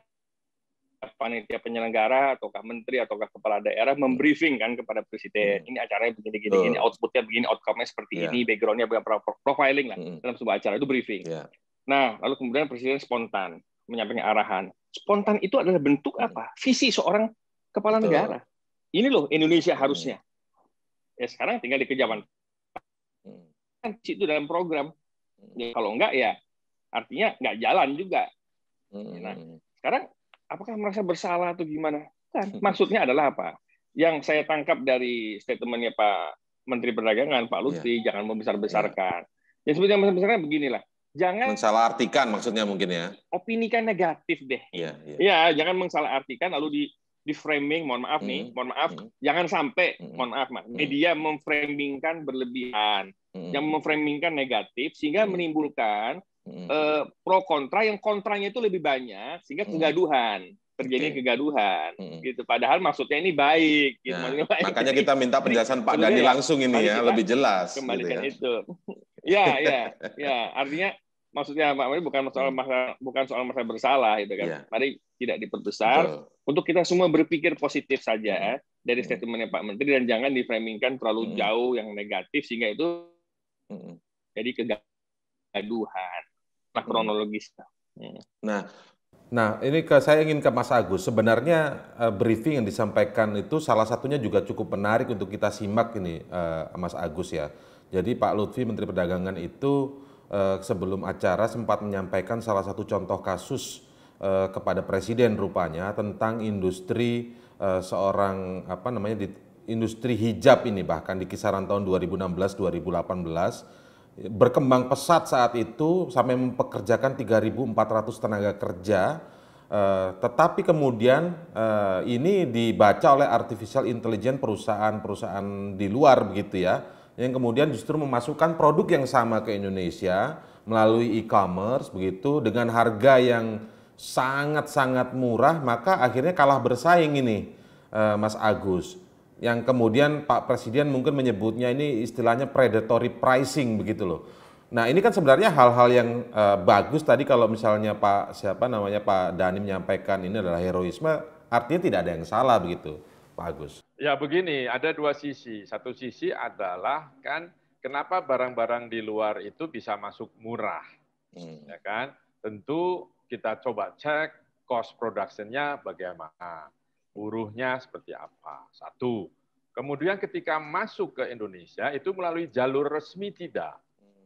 panitia penyelenggara ataukah menteri ataukah kepala daerah membriefing kan kepada presiden hmm. ini acaranya begini gini oh. outputnya begini outcome-nya seperti yeah. ini backgroundnya profiling lah hmm. dalam sebuah acara itu briefing yeah. nah lalu kemudian presiden spontan menyampaikan arahan spontan itu adalah bentuk hmm. apa visi seorang kepala Betul. negara ini loh Indonesia hmm. harusnya ya sekarang tinggal di kejaman kan hmm. itu dalam program ya, kalau enggak ya artinya nggak jalan juga nah sekarang apakah merasa bersalah atau gimana? Kan hmm. maksudnya adalah apa? Yang saya tangkap dari statementnya Pak Menteri Perdagangan Pak iya. Lutfi ya. jangan membesar-besarkan. Iya. Yang Ya sebetulnya membesar-besarkan beginilah. Jangan salah artikan maksudnya mungkin ya. Opini kan negatif deh. Iya, iya. ya, jangan mengsalah artikan lalu di di framing, mohon maaf mm. nih, hmm. mohon maaf, mm. jangan sampai, mm. mohon maaf, mas, hmm. media memframingkan berlebihan, yang memframingkan negatif sehingga menimbulkan Hmm. eh, pro kontra yang kontranya itu lebih banyak sehingga hmm. kegaduhan terjadi okay. kegaduhan hmm. gitu padahal maksudnya ini baik gitu. nah, ya, makanya, makanya kita minta penjelasan Pak Dani langsung ini ya lebih jelas gitu kembalikan gitu ya. itu ya ya ya artinya maksudnya Pak bukan masalah hmm. masalah bukan soal masalah bersalah gitu kan yeah. mari tidak diperbesar Betul. untuk kita semua berpikir positif saja dari statementnya Pak Menteri dan jangan diframingkan terlalu mm. jauh yang negatif sehingga itu mm. jadi kegaduhan nah hmm. kronologis. Hmm. Nah, Nah, ini ke, saya ingin ke Mas Agus. Sebenarnya uh, briefing yang disampaikan itu salah satunya juga cukup menarik untuk kita simak ini, uh, Mas Agus ya. Jadi Pak Lutfi Menteri Perdagangan itu uh, sebelum acara sempat menyampaikan salah satu contoh kasus uh, kepada Presiden rupanya tentang industri uh, seorang apa namanya di, industri hijab ini bahkan di kisaran tahun 2016-2018 berkembang pesat saat itu sampai mempekerjakan 3.400 tenaga kerja. Uh, tetapi kemudian uh, ini dibaca oleh artificial intelligence perusahaan-perusahaan di luar begitu ya, yang kemudian justru memasukkan produk yang sama ke Indonesia melalui e-commerce begitu dengan harga yang sangat-sangat murah, maka akhirnya kalah bersaing ini, uh, Mas Agus yang kemudian Pak Presiden mungkin menyebutnya ini istilahnya predatory pricing begitu loh. Nah ini kan sebenarnya hal-hal yang uh, bagus tadi kalau misalnya Pak siapa namanya Pak Dani menyampaikan ini adalah heroisme, artinya tidak ada yang salah begitu, Pak Agus. Ya begini, ada dua sisi. Satu sisi adalah kan kenapa barang-barang di luar itu bisa masuk murah, hmm. ya kan? Tentu kita coba cek cost productionnya bagaimana buruhnya seperti apa. Satu. Kemudian ketika masuk ke Indonesia itu melalui jalur resmi tidak.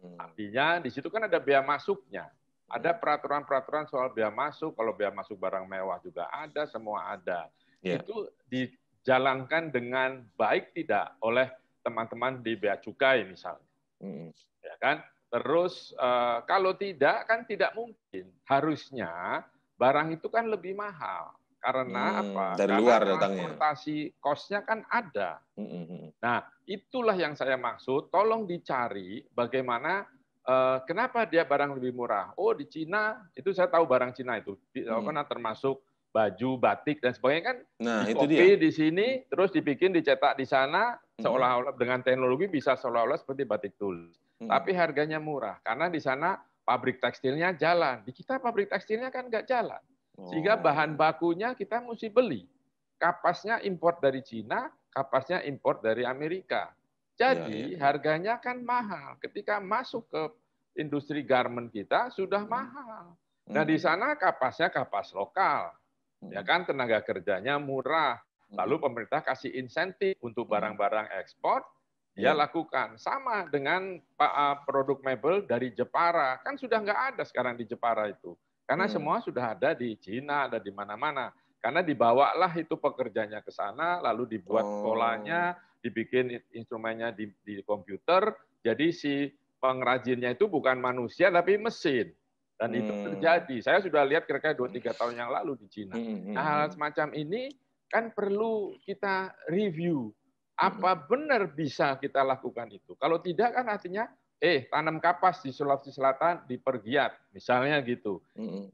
Hmm. Artinya di situ kan ada biaya masuknya. Ada hmm. peraturan-peraturan soal biaya masuk, kalau biaya masuk barang mewah juga ada, semua ada. Yeah. Itu dijalankan dengan baik tidak oleh teman-teman di bea cukai misalnya. Mm. Ya kan? Terus eh, kalau tidak kan tidak mungkin. Harusnya barang itu kan lebih mahal karena hmm, apa? Dari Karena luar datangnya. Transportasi kosnya kan ada. Hmm, hmm, hmm. Nah, itulah yang saya maksud. Tolong dicari bagaimana eh, kenapa dia barang lebih murah. Oh, di Cina itu saya tahu barang Cina itu di, hmm. Karena termasuk baju, batik dan sebagainya kan. Nah, di itu dia. di sini terus dibikin dicetak di sana hmm. seolah-olah dengan teknologi bisa seolah-olah seperti batik tulis. Hmm. Tapi harganya murah karena di sana pabrik tekstilnya jalan. Di kita pabrik tekstilnya kan nggak jalan. Sehingga oh. bahan bakunya kita mesti beli. Kapasnya import dari Cina, kapasnya import dari Amerika. Jadi ya, ya. ya. harganya kan mahal. Ketika masuk ke industri garment kita sudah hmm. mahal. Nah di hmm. sana kapasnya kapas lokal, ya hmm. kan tenaga kerjanya murah. Lalu pemerintah kasih insentif untuk barang-barang ekspor, dia ya. lakukan sama dengan produk mebel dari Jepara kan sudah nggak ada sekarang di Jepara itu karena hmm. semua sudah ada di Cina, ada di mana-mana. Karena dibawalah itu pekerjanya ke sana, lalu dibuat oh. polanya, dibikin instrumennya di, di komputer. Jadi si pengrajinnya itu bukan manusia tapi mesin. Dan hmm. itu terjadi. Saya sudah lihat kira-kira 2-3 tahun yang lalu di Cina. Hmm. hmm nah, hal hmm. semacam ini kan perlu kita review. Apa hmm. benar bisa kita lakukan itu? Kalau tidak kan artinya eh tanam kapas di Sulawesi Selatan dipergiat, misalnya gitu.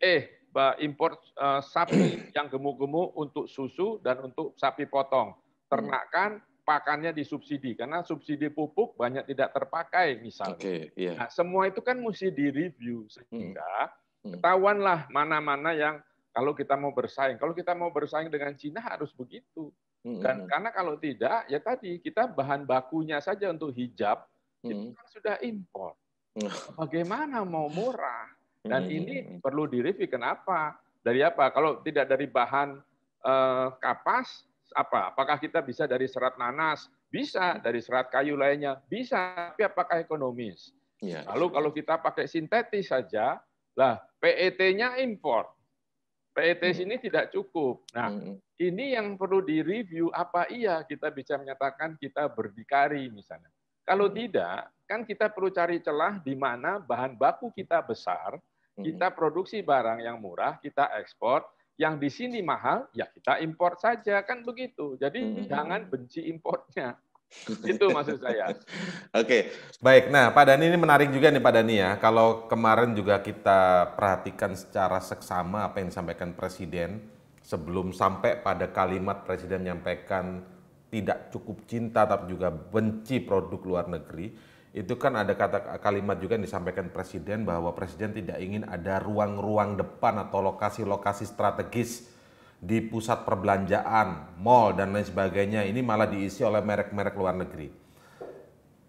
Eh impor uh, sapi yang gemuk-gemuk untuk susu dan untuk sapi potong. Ternakan pakannya disubsidi karena subsidi pupuk banyak tidak terpakai misalnya. Okay, iya. yeah. Nah, semua itu kan mesti direview sehingga ketahuanlah mana-mana yang kalau kita mau bersaing. Kalau kita mau bersaing dengan Cina harus begitu. Dan karena kalau tidak, ya tadi kita bahan bakunya saja untuk hijab itu hmm. kan sudah impor. Hmm. Bagaimana mau murah? Dan hmm. ini perlu direview. Kenapa? Dari apa? Kalau tidak dari bahan eh, kapas, apa? Apakah kita bisa dari serat nanas? Bisa. Dari serat kayu lainnya? Bisa. Tapi apakah ekonomis? Ya, Lalu iya. kalau kita pakai sintetis saja, lah PET-nya impor. PET hmm. sini tidak cukup. Nah, hmm. ini yang perlu direview apa iya kita bisa menyatakan kita berdikari misalnya. Kalau tidak, kan kita perlu cari celah di mana bahan baku kita besar, kita produksi barang yang murah, kita ekspor, yang di sini mahal, ya kita impor saja, kan begitu. Jadi -hmm. jangan benci impornya. itu maksud saya. Oke, okay. baik. Nah, Pak Dani ini menarik juga nih Pak Dani ya. Kalau kemarin juga kita perhatikan secara seksama apa yang disampaikan Presiden sebelum sampai pada kalimat Presiden menyampaikan tidak cukup cinta tapi juga benci produk luar negeri itu kan ada kata kalimat juga yang disampaikan presiden bahwa presiden tidak ingin ada ruang-ruang depan atau lokasi-lokasi strategis di pusat perbelanjaan, mall dan lain sebagainya ini malah diisi oleh merek-merek luar negeri.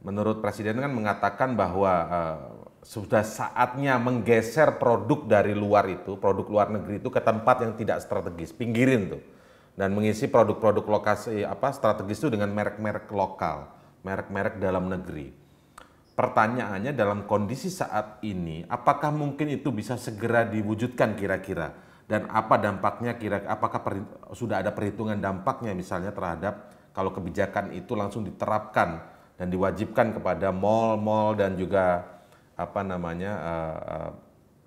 Menurut presiden kan mengatakan bahwa uh, sudah saatnya menggeser produk dari luar itu, produk luar negeri itu ke tempat yang tidak strategis, pinggirin tuh dan mengisi produk-produk lokasi apa strategis itu dengan merek-merek lokal, merek-merek dalam negeri. Pertanyaannya dalam kondisi saat ini, apakah mungkin itu bisa segera diwujudkan kira-kira? Dan apa dampaknya kira apakah per, sudah ada perhitungan dampaknya misalnya terhadap kalau kebijakan itu langsung diterapkan dan diwajibkan kepada mall-mall dan juga apa namanya eh, eh,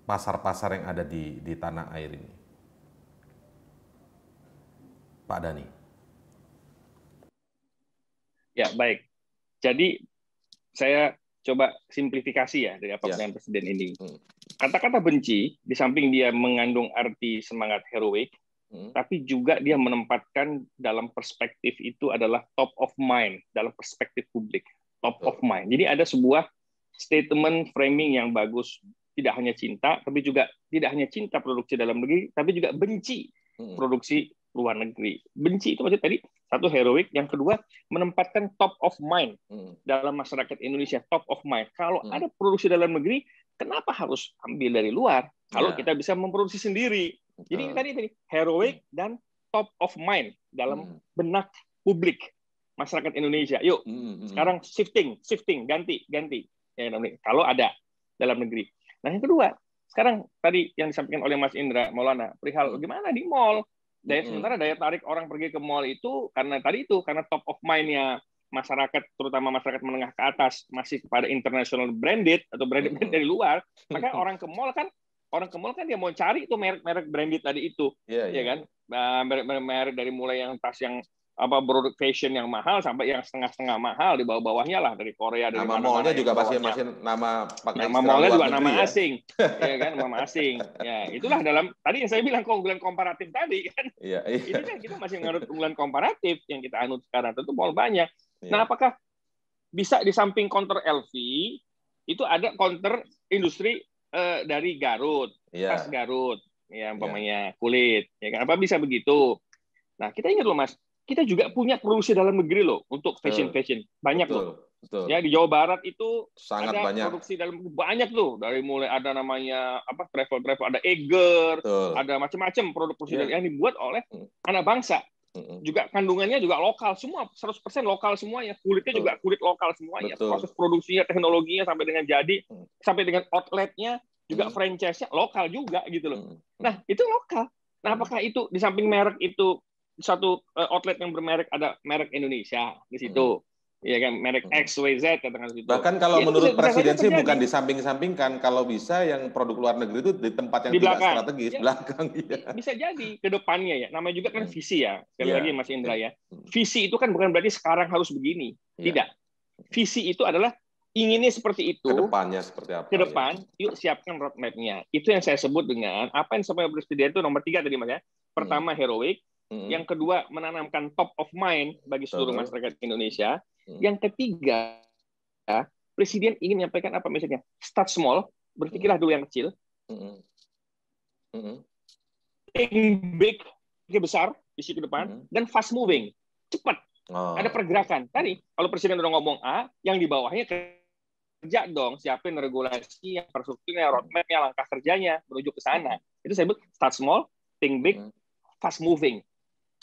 pasar-pasar yang ada di di tanah air ini? Pak Dani. Ya, baik. Jadi saya coba simplifikasi ya dari apa ya. Presiden ini. Hmm. Kata-kata benci, di samping dia mengandung arti semangat heroik, hmm. tapi juga dia menempatkan dalam perspektif itu adalah top of mind, dalam perspektif publik. Top of mind. Jadi ada sebuah statement framing yang bagus. Tidak hanya cinta, tapi juga tidak hanya cinta produksi dalam negeri, tapi juga benci hmm. produksi luar negeri. Benci itu maksud tadi satu heroik, yang kedua menempatkan top of mind hmm. dalam masyarakat Indonesia, top of mind. Kalau hmm. ada produksi dalam negeri, kenapa harus ambil dari luar? Kalau yeah. kita bisa memproduksi sendiri. Jadi tadi tadi heroik hmm. dan top of mind dalam hmm. benak publik masyarakat Indonesia. Yuk, hmm. hmm, hmm. sekarang shifting, shifting, ganti, ganti. Ya, kalau ada dalam negeri. Nah, yang kedua, sekarang tadi yang disampaikan oleh Mas Indra Maulana perihal hmm. gimana di mall daya sementara daya tarik orang pergi ke mall itu karena tadi itu karena top of mind-nya masyarakat terutama masyarakat menengah ke atas masih kepada international branded atau branded, branded dari luar maka orang ke mall kan orang ke mall kan dia mau cari itu merek-merek branded tadi itu yeah, ya yeah. Iya. kan nah, merek-merek dari mulai yang tas yang apa produk fashion yang mahal sampai yang setengah-setengah mahal di bawah-bawahnya lah dari Korea dari nama mallnya juga pasti masih nama pakai nama mallnya juga nama ya? asing ya kan nama asing ya itulah dalam tadi yang saya bilang keunggulan komparatif tadi kan ya, iya. itu iya. kan kita masih menganut keunggulan komparatif yang kita anut sekarang tentu mall banyak ya. nah apakah bisa di samping counter LV itu ada counter industri eh, dari Garut iya. ya. tas Garut yang pemainnya ya. kulit ya kan apa bisa begitu nah kita ingat loh mas kita juga punya produksi dalam negeri loh untuk fashion fashion banyak betul, loh. Betul. Ya di Jawa Barat itu Sangat ada banyak. produksi dalam banyak tuh dari mulai ada namanya apa travel travel ada Eger, betul. ada macam-macam produk produksi yeah. Iya. yang dibuat oleh mm. anak bangsa. juga kandungannya juga lokal semua 100% lokal semuanya kulitnya Betul. juga kulit lokal semua Betul. proses produksinya teknologinya sampai dengan jadi mm. sampai dengan outletnya juga mm. franchise-nya lokal juga gitu loh nah itu lokal nah apakah itu di samping merek itu satu eh, outlet yang bermerek ada merek Indonesia di situ. Hmm. Ya kan merek hmm. X, Y, Z katakan situ. Bahkan kalau ya, menurut presiden sih bukan disamping-sampingkan, kalau bisa yang produk luar negeri itu di tempat yang di belakang. tidak strategis, ya, belakang. Ya. Bisa jadi ke depannya ya. Namanya juga kan hmm. visi ya. Sekali ya. lagi Mas Indra ya. Hmm. Visi itu kan bukan berarti sekarang harus begini. Iya. Tidak. Visi itu adalah inginnya seperti itu. Kedepannya seperti apa? Ke iya. depan, ya. yuk siapkan roadmap-nya. Itu yang saya sebut dengan apa yang sampai Presiden itu nomor tiga tadi mas ya. Pertama heroik, hmm. yang kedua menanamkan top of mind bagi seluruh uh-huh. masyarakat Indonesia, hmm. yang ketiga ya, presiden ingin menyampaikan apa misalnya start small, berpikirlah dulu yang kecil, hmm. Hmm. think big, lebih besar di situ depan, hmm. dan fast moving, cepat, oh. ada pergerakan. Tadi kalau presiden udah ngomong A, yang di bawahnya kerja dong, siapin regulasi, yang infrastrukturnya, roadmapnya, langkah kerjanya menuju ke sana. Itu saya sebut start small, think big, fast moving.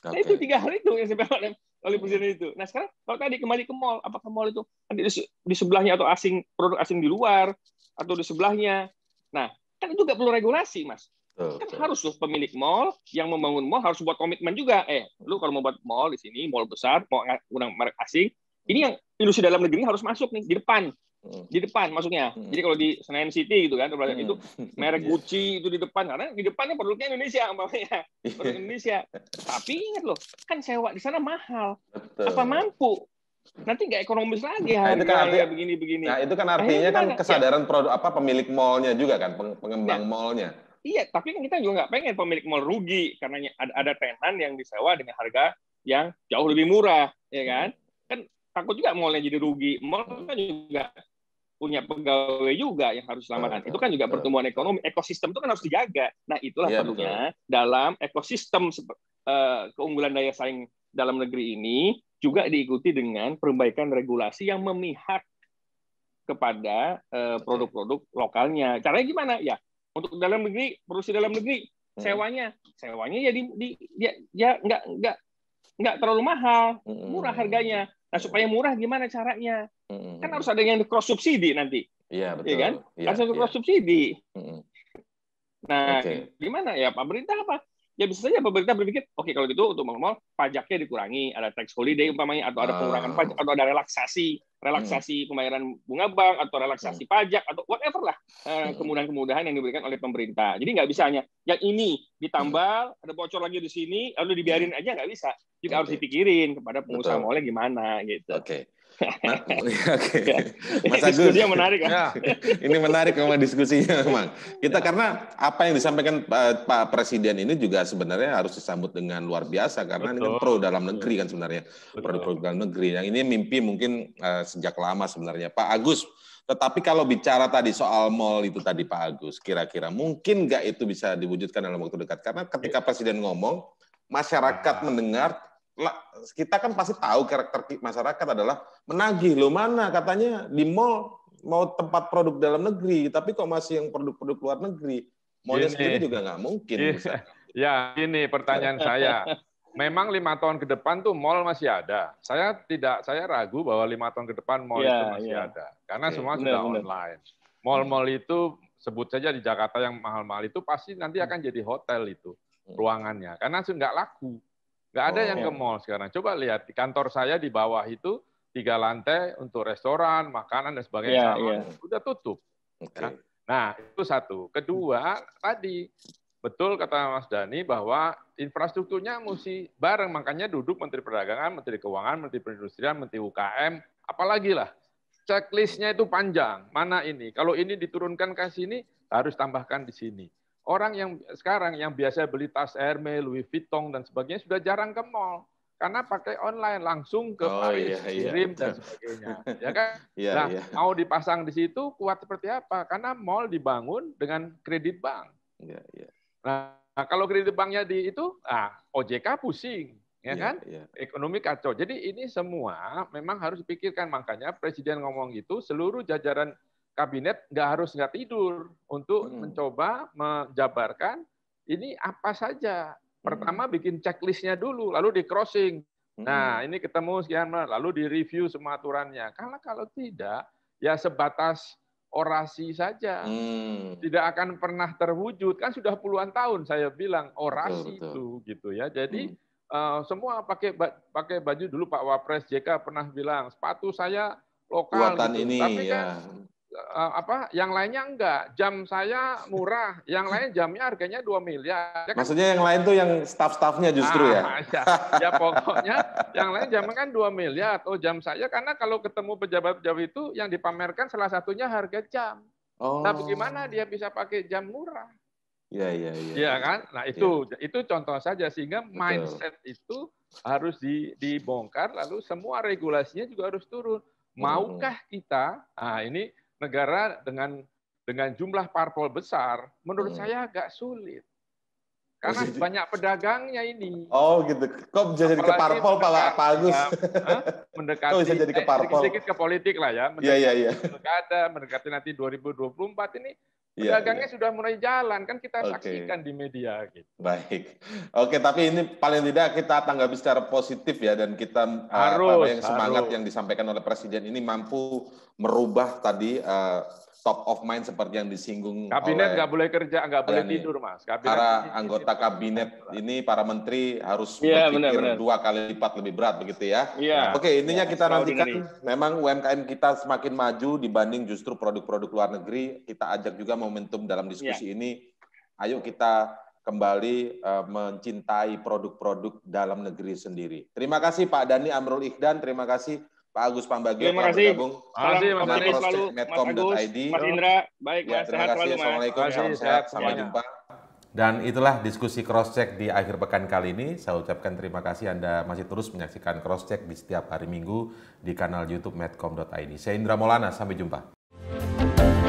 Nah, itu tiga hari itu yang saya bilang oleh presiden itu. Nah sekarang kalau tadi kembali ke mall, apakah mall itu di, di sebelahnya atau asing produk asing di luar atau di sebelahnya? Nah kan juga perlu regulasi mas. Okay. kan harus tuh pemilik mall yang membangun mall harus buat komitmen juga. Eh, lu kalau mau buat mall di sini, mall besar, mau undang merek asing, ini yang industri dalam negeri harus masuk nih di depan. Hmm. di depan maksudnya. Hmm. Jadi kalau di Senayan City gitu kan, hmm. itu merek iya. Gucci itu di depan karena di depannya produknya Indonesia umpamanya. Produk Indonesia. Tapi ingat loh, kan sewa di sana mahal. Betul. Apa mampu? Nanti nggak ekonomis lagi nah, itu kan artinya, begini-begini. Nah, itu kan artinya Akhirnya eh, kan kesadaran ya. produk apa pemilik mallnya juga kan, pengembang nah. mallnya. Iya, tapi kan kita juga nggak pengen pemilik mall rugi karena ada, ada tenan yang disewa dengan harga yang jauh lebih murah, ya kan? Hmm. Kan takut juga mallnya jadi rugi. Mall kan juga punya pegawai juga yang harus lamaran. Nah, itu kan juga pertumbuhan ekonomi, ekosistem itu kan harus dijaga. Nah, itulah ya, tentunya betul. dalam ekosistem eh, keunggulan daya saing dalam negeri ini juga diikuti dengan perbaikan regulasi yang memihak kepada eh, produk-produk produk lokalnya. Caranya gimana? Ya, untuk dalam negeri, produksi dalam negeri, hmm. sewanya, sewanya ya di, di ya, ya nggak nggak nggak terlalu mahal, hmm. murah harganya Nah supaya murah gimana caranya? Hmm. Kan harus ada yang cross subsidi nanti. Iya, iya betul. Ya kan? Ya, harus iya. cross subsidi. Hmm. Nah okay. gimana ya pemerintah apa? ya bisa saja pemerintah berpikir, oke okay, kalau gitu untuk mal-mal pajaknya dikurangi, ada tax holiday umpamanya, atau ada pengurangan ah. pajak, atau ada relaksasi, relaksasi hmm. pembayaran bunga bank, atau relaksasi hmm. pajak, atau whatever lah eh, hmm. kemudahan-kemudahan yang diberikan oleh pemerintah. Jadi nggak bisa hanya yang ini ditambal, hmm. ada bocor lagi di sini, lalu dibiarin hmm. aja nggak bisa. Juga okay. harus dipikirin kepada pengusaha mallnya gimana gitu. Oke. Okay. Oke. Ya. Mas Agus. Diskusinya menarik. Ah. Ya, ini menarik memang diskusinya memang. Kita ya. karena apa yang disampaikan eh, Pak Presiden ini juga sebenarnya harus disambut dengan luar biasa karena kan Betul. ini pro dalam negeri kan sebenarnya. Pro dalam negeri. Yang ini mimpi mungkin uh, sejak lama sebenarnya. Pak Agus, tetapi kalau bicara tadi soal mall itu tadi Pak Agus, kira-kira mungkin nggak itu bisa diwujudkan dalam waktu dekat? Karena ketika ya. Presiden ngomong, masyarakat ya. mendengar, kita kan pasti tahu karakter masyarakat adalah menagih lo mana katanya di mall mau tempat produk dalam negeri tapi kok masih yang produk-produk luar negeri mallnya sendiri juga nggak mungkin bisa. ya ini pertanyaan saya memang lima tahun ke depan tuh mall masih ada saya tidak saya ragu bahwa lima tahun ke depan mall ya, itu masih ya. ada karena ya, semua benar, sudah benar. online mall-mall itu sebut saja di Jakarta yang mahal-mahal itu pasti nanti hmm. akan jadi hotel itu hmm. ruangannya karena sudah nggak laku Nggak ada oh, yang ke mall sekarang. Coba lihat di kantor saya di bawah itu tiga lantai untuk restoran, makanan dan sebagainya. Yeah, salon, yeah. sudah tutup. Ya okay. Kan? Nah itu satu. Kedua tadi betul kata Mas Dani bahwa infrastrukturnya mesti bareng. Makanya duduk Menteri Perdagangan, Menteri Keuangan, Menteri Perindustrian, Menteri UKM, apalagi lah. Checklistnya itu panjang. Mana ini? Kalau ini diturunkan ke sini, harus tambahkan di sini. Orang yang sekarang yang biasa beli tas Hermes, Louis Vuitton dan sebagainya sudah jarang ke mall karena pakai online langsung ke oh, Paris, iya, iya. kirim dan sebagainya. ya kan? Yeah, nah, yeah. mau dipasang di situ kuat seperti apa? Karena mall dibangun dengan kredit bank. Yeah, iya, iya. yeah. Nah, kalau kredit banknya di itu, ah OJK pusing, ya iya, kan? Yeah. Ekonomi kacau. Jadi ini semua memang harus dipikirkan. Makanya Presiden ngomong gitu, seluruh jajaran kabinet nggak harus nggak tidur untuk hmm. mencoba menjabarkan ini apa saja. Hmm. Pertama hmm. bikin checklistnya dulu, lalu di crossing. Hmm. Nah ini ketemu sekian, lalu di review semua aturannya. Karena kalau tidak, ya sebatas orasi saja. Hmm. Tidak akan pernah terwujud. Kan sudah puluhan tahun saya bilang orasi betul, betul. itu gitu ya. Jadi hmm. uh, semua pakai pakai baju dulu Pak Wapres JK pernah bilang sepatu saya lokal gitu. ini Tapi kan ya. Eh, apa yang lainnya enggak jam saya murah yang lain jamnya harganya 2 miliar ya kan? maksudnya yang lain tuh yang staff-staffnya justru ya? ah, ya? ya ya pokoknya yang lain jamnya kan 2 miliar oh jam saya karena kalau ketemu pejabat-pejabat itu yang dipamerkan salah satunya harga jam oh. nah bagaimana dia bisa pakai jam murah ya ya ya ya kan nah itu ya. itu contoh saja sehingga Betul. mindset itu harus dibongkar lalu semua regulasinya juga harus turun hmm. maukah kita ah ini negara dengan dengan jumlah parpol besar menurut hmm. saya agak sulit karena jadi... banyak pedagangnya ini. Oh gitu. Kok bisa jadi ke parpol Pak Agus? Ya, mendekati eh, Kok bisa jadi ke eh, parpol. Eh, sedikit, sedikit ke politik lah ya. Iya iya iya. Mendekati, mendekati nanti 2024 ini iya, pedagangnya ya, ya. sudah mulai jalan kan kita okay. saksikan di media gitu. Baik. Oke, okay, tapi ini paling tidak kita tanggapi secara positif ya dan kita eh, harus, apa yang semangat yang disampaikan oleh presiden ini mampu merubah tadi uh, top of mind seperti yang disinggung kabinet nggak boleh kerja nggak boleh ini, tidur mas kabinet para anggota kabinet ini para menteri harus ya, berpikir benar, benar. dua kali lipat lebih berat begitu ya Iya. oke intinya ya, kita nantikan memang UMKM kita semakin maju dibanding justru produk-produk luar negeri kita ajak juga momentum dalam diskusi ya. ini ayo kita kembali uh, mencintai produk-produk dalam negeri sendiri. Terima kasih Pak Dani Amrul Ikhdan, terima kasih Pak Agus Pambagio Terima kasih. bergabung. Terima kasih Mas Anies selalu Mas Agus, Mas Indra. Baik, ya, Terima sehat kasih. Assalamualaikum, salam sehat, sampai jumpa. Dan itulah diskusi cross-check di akhir pekan kali ini. Saya ucapkan terima kasih Anda masih terus menyaksikan cross-check di setiap hari Minggu di kanal YouTube medcom.id. Saya Indra Maulana, sampai jumpa.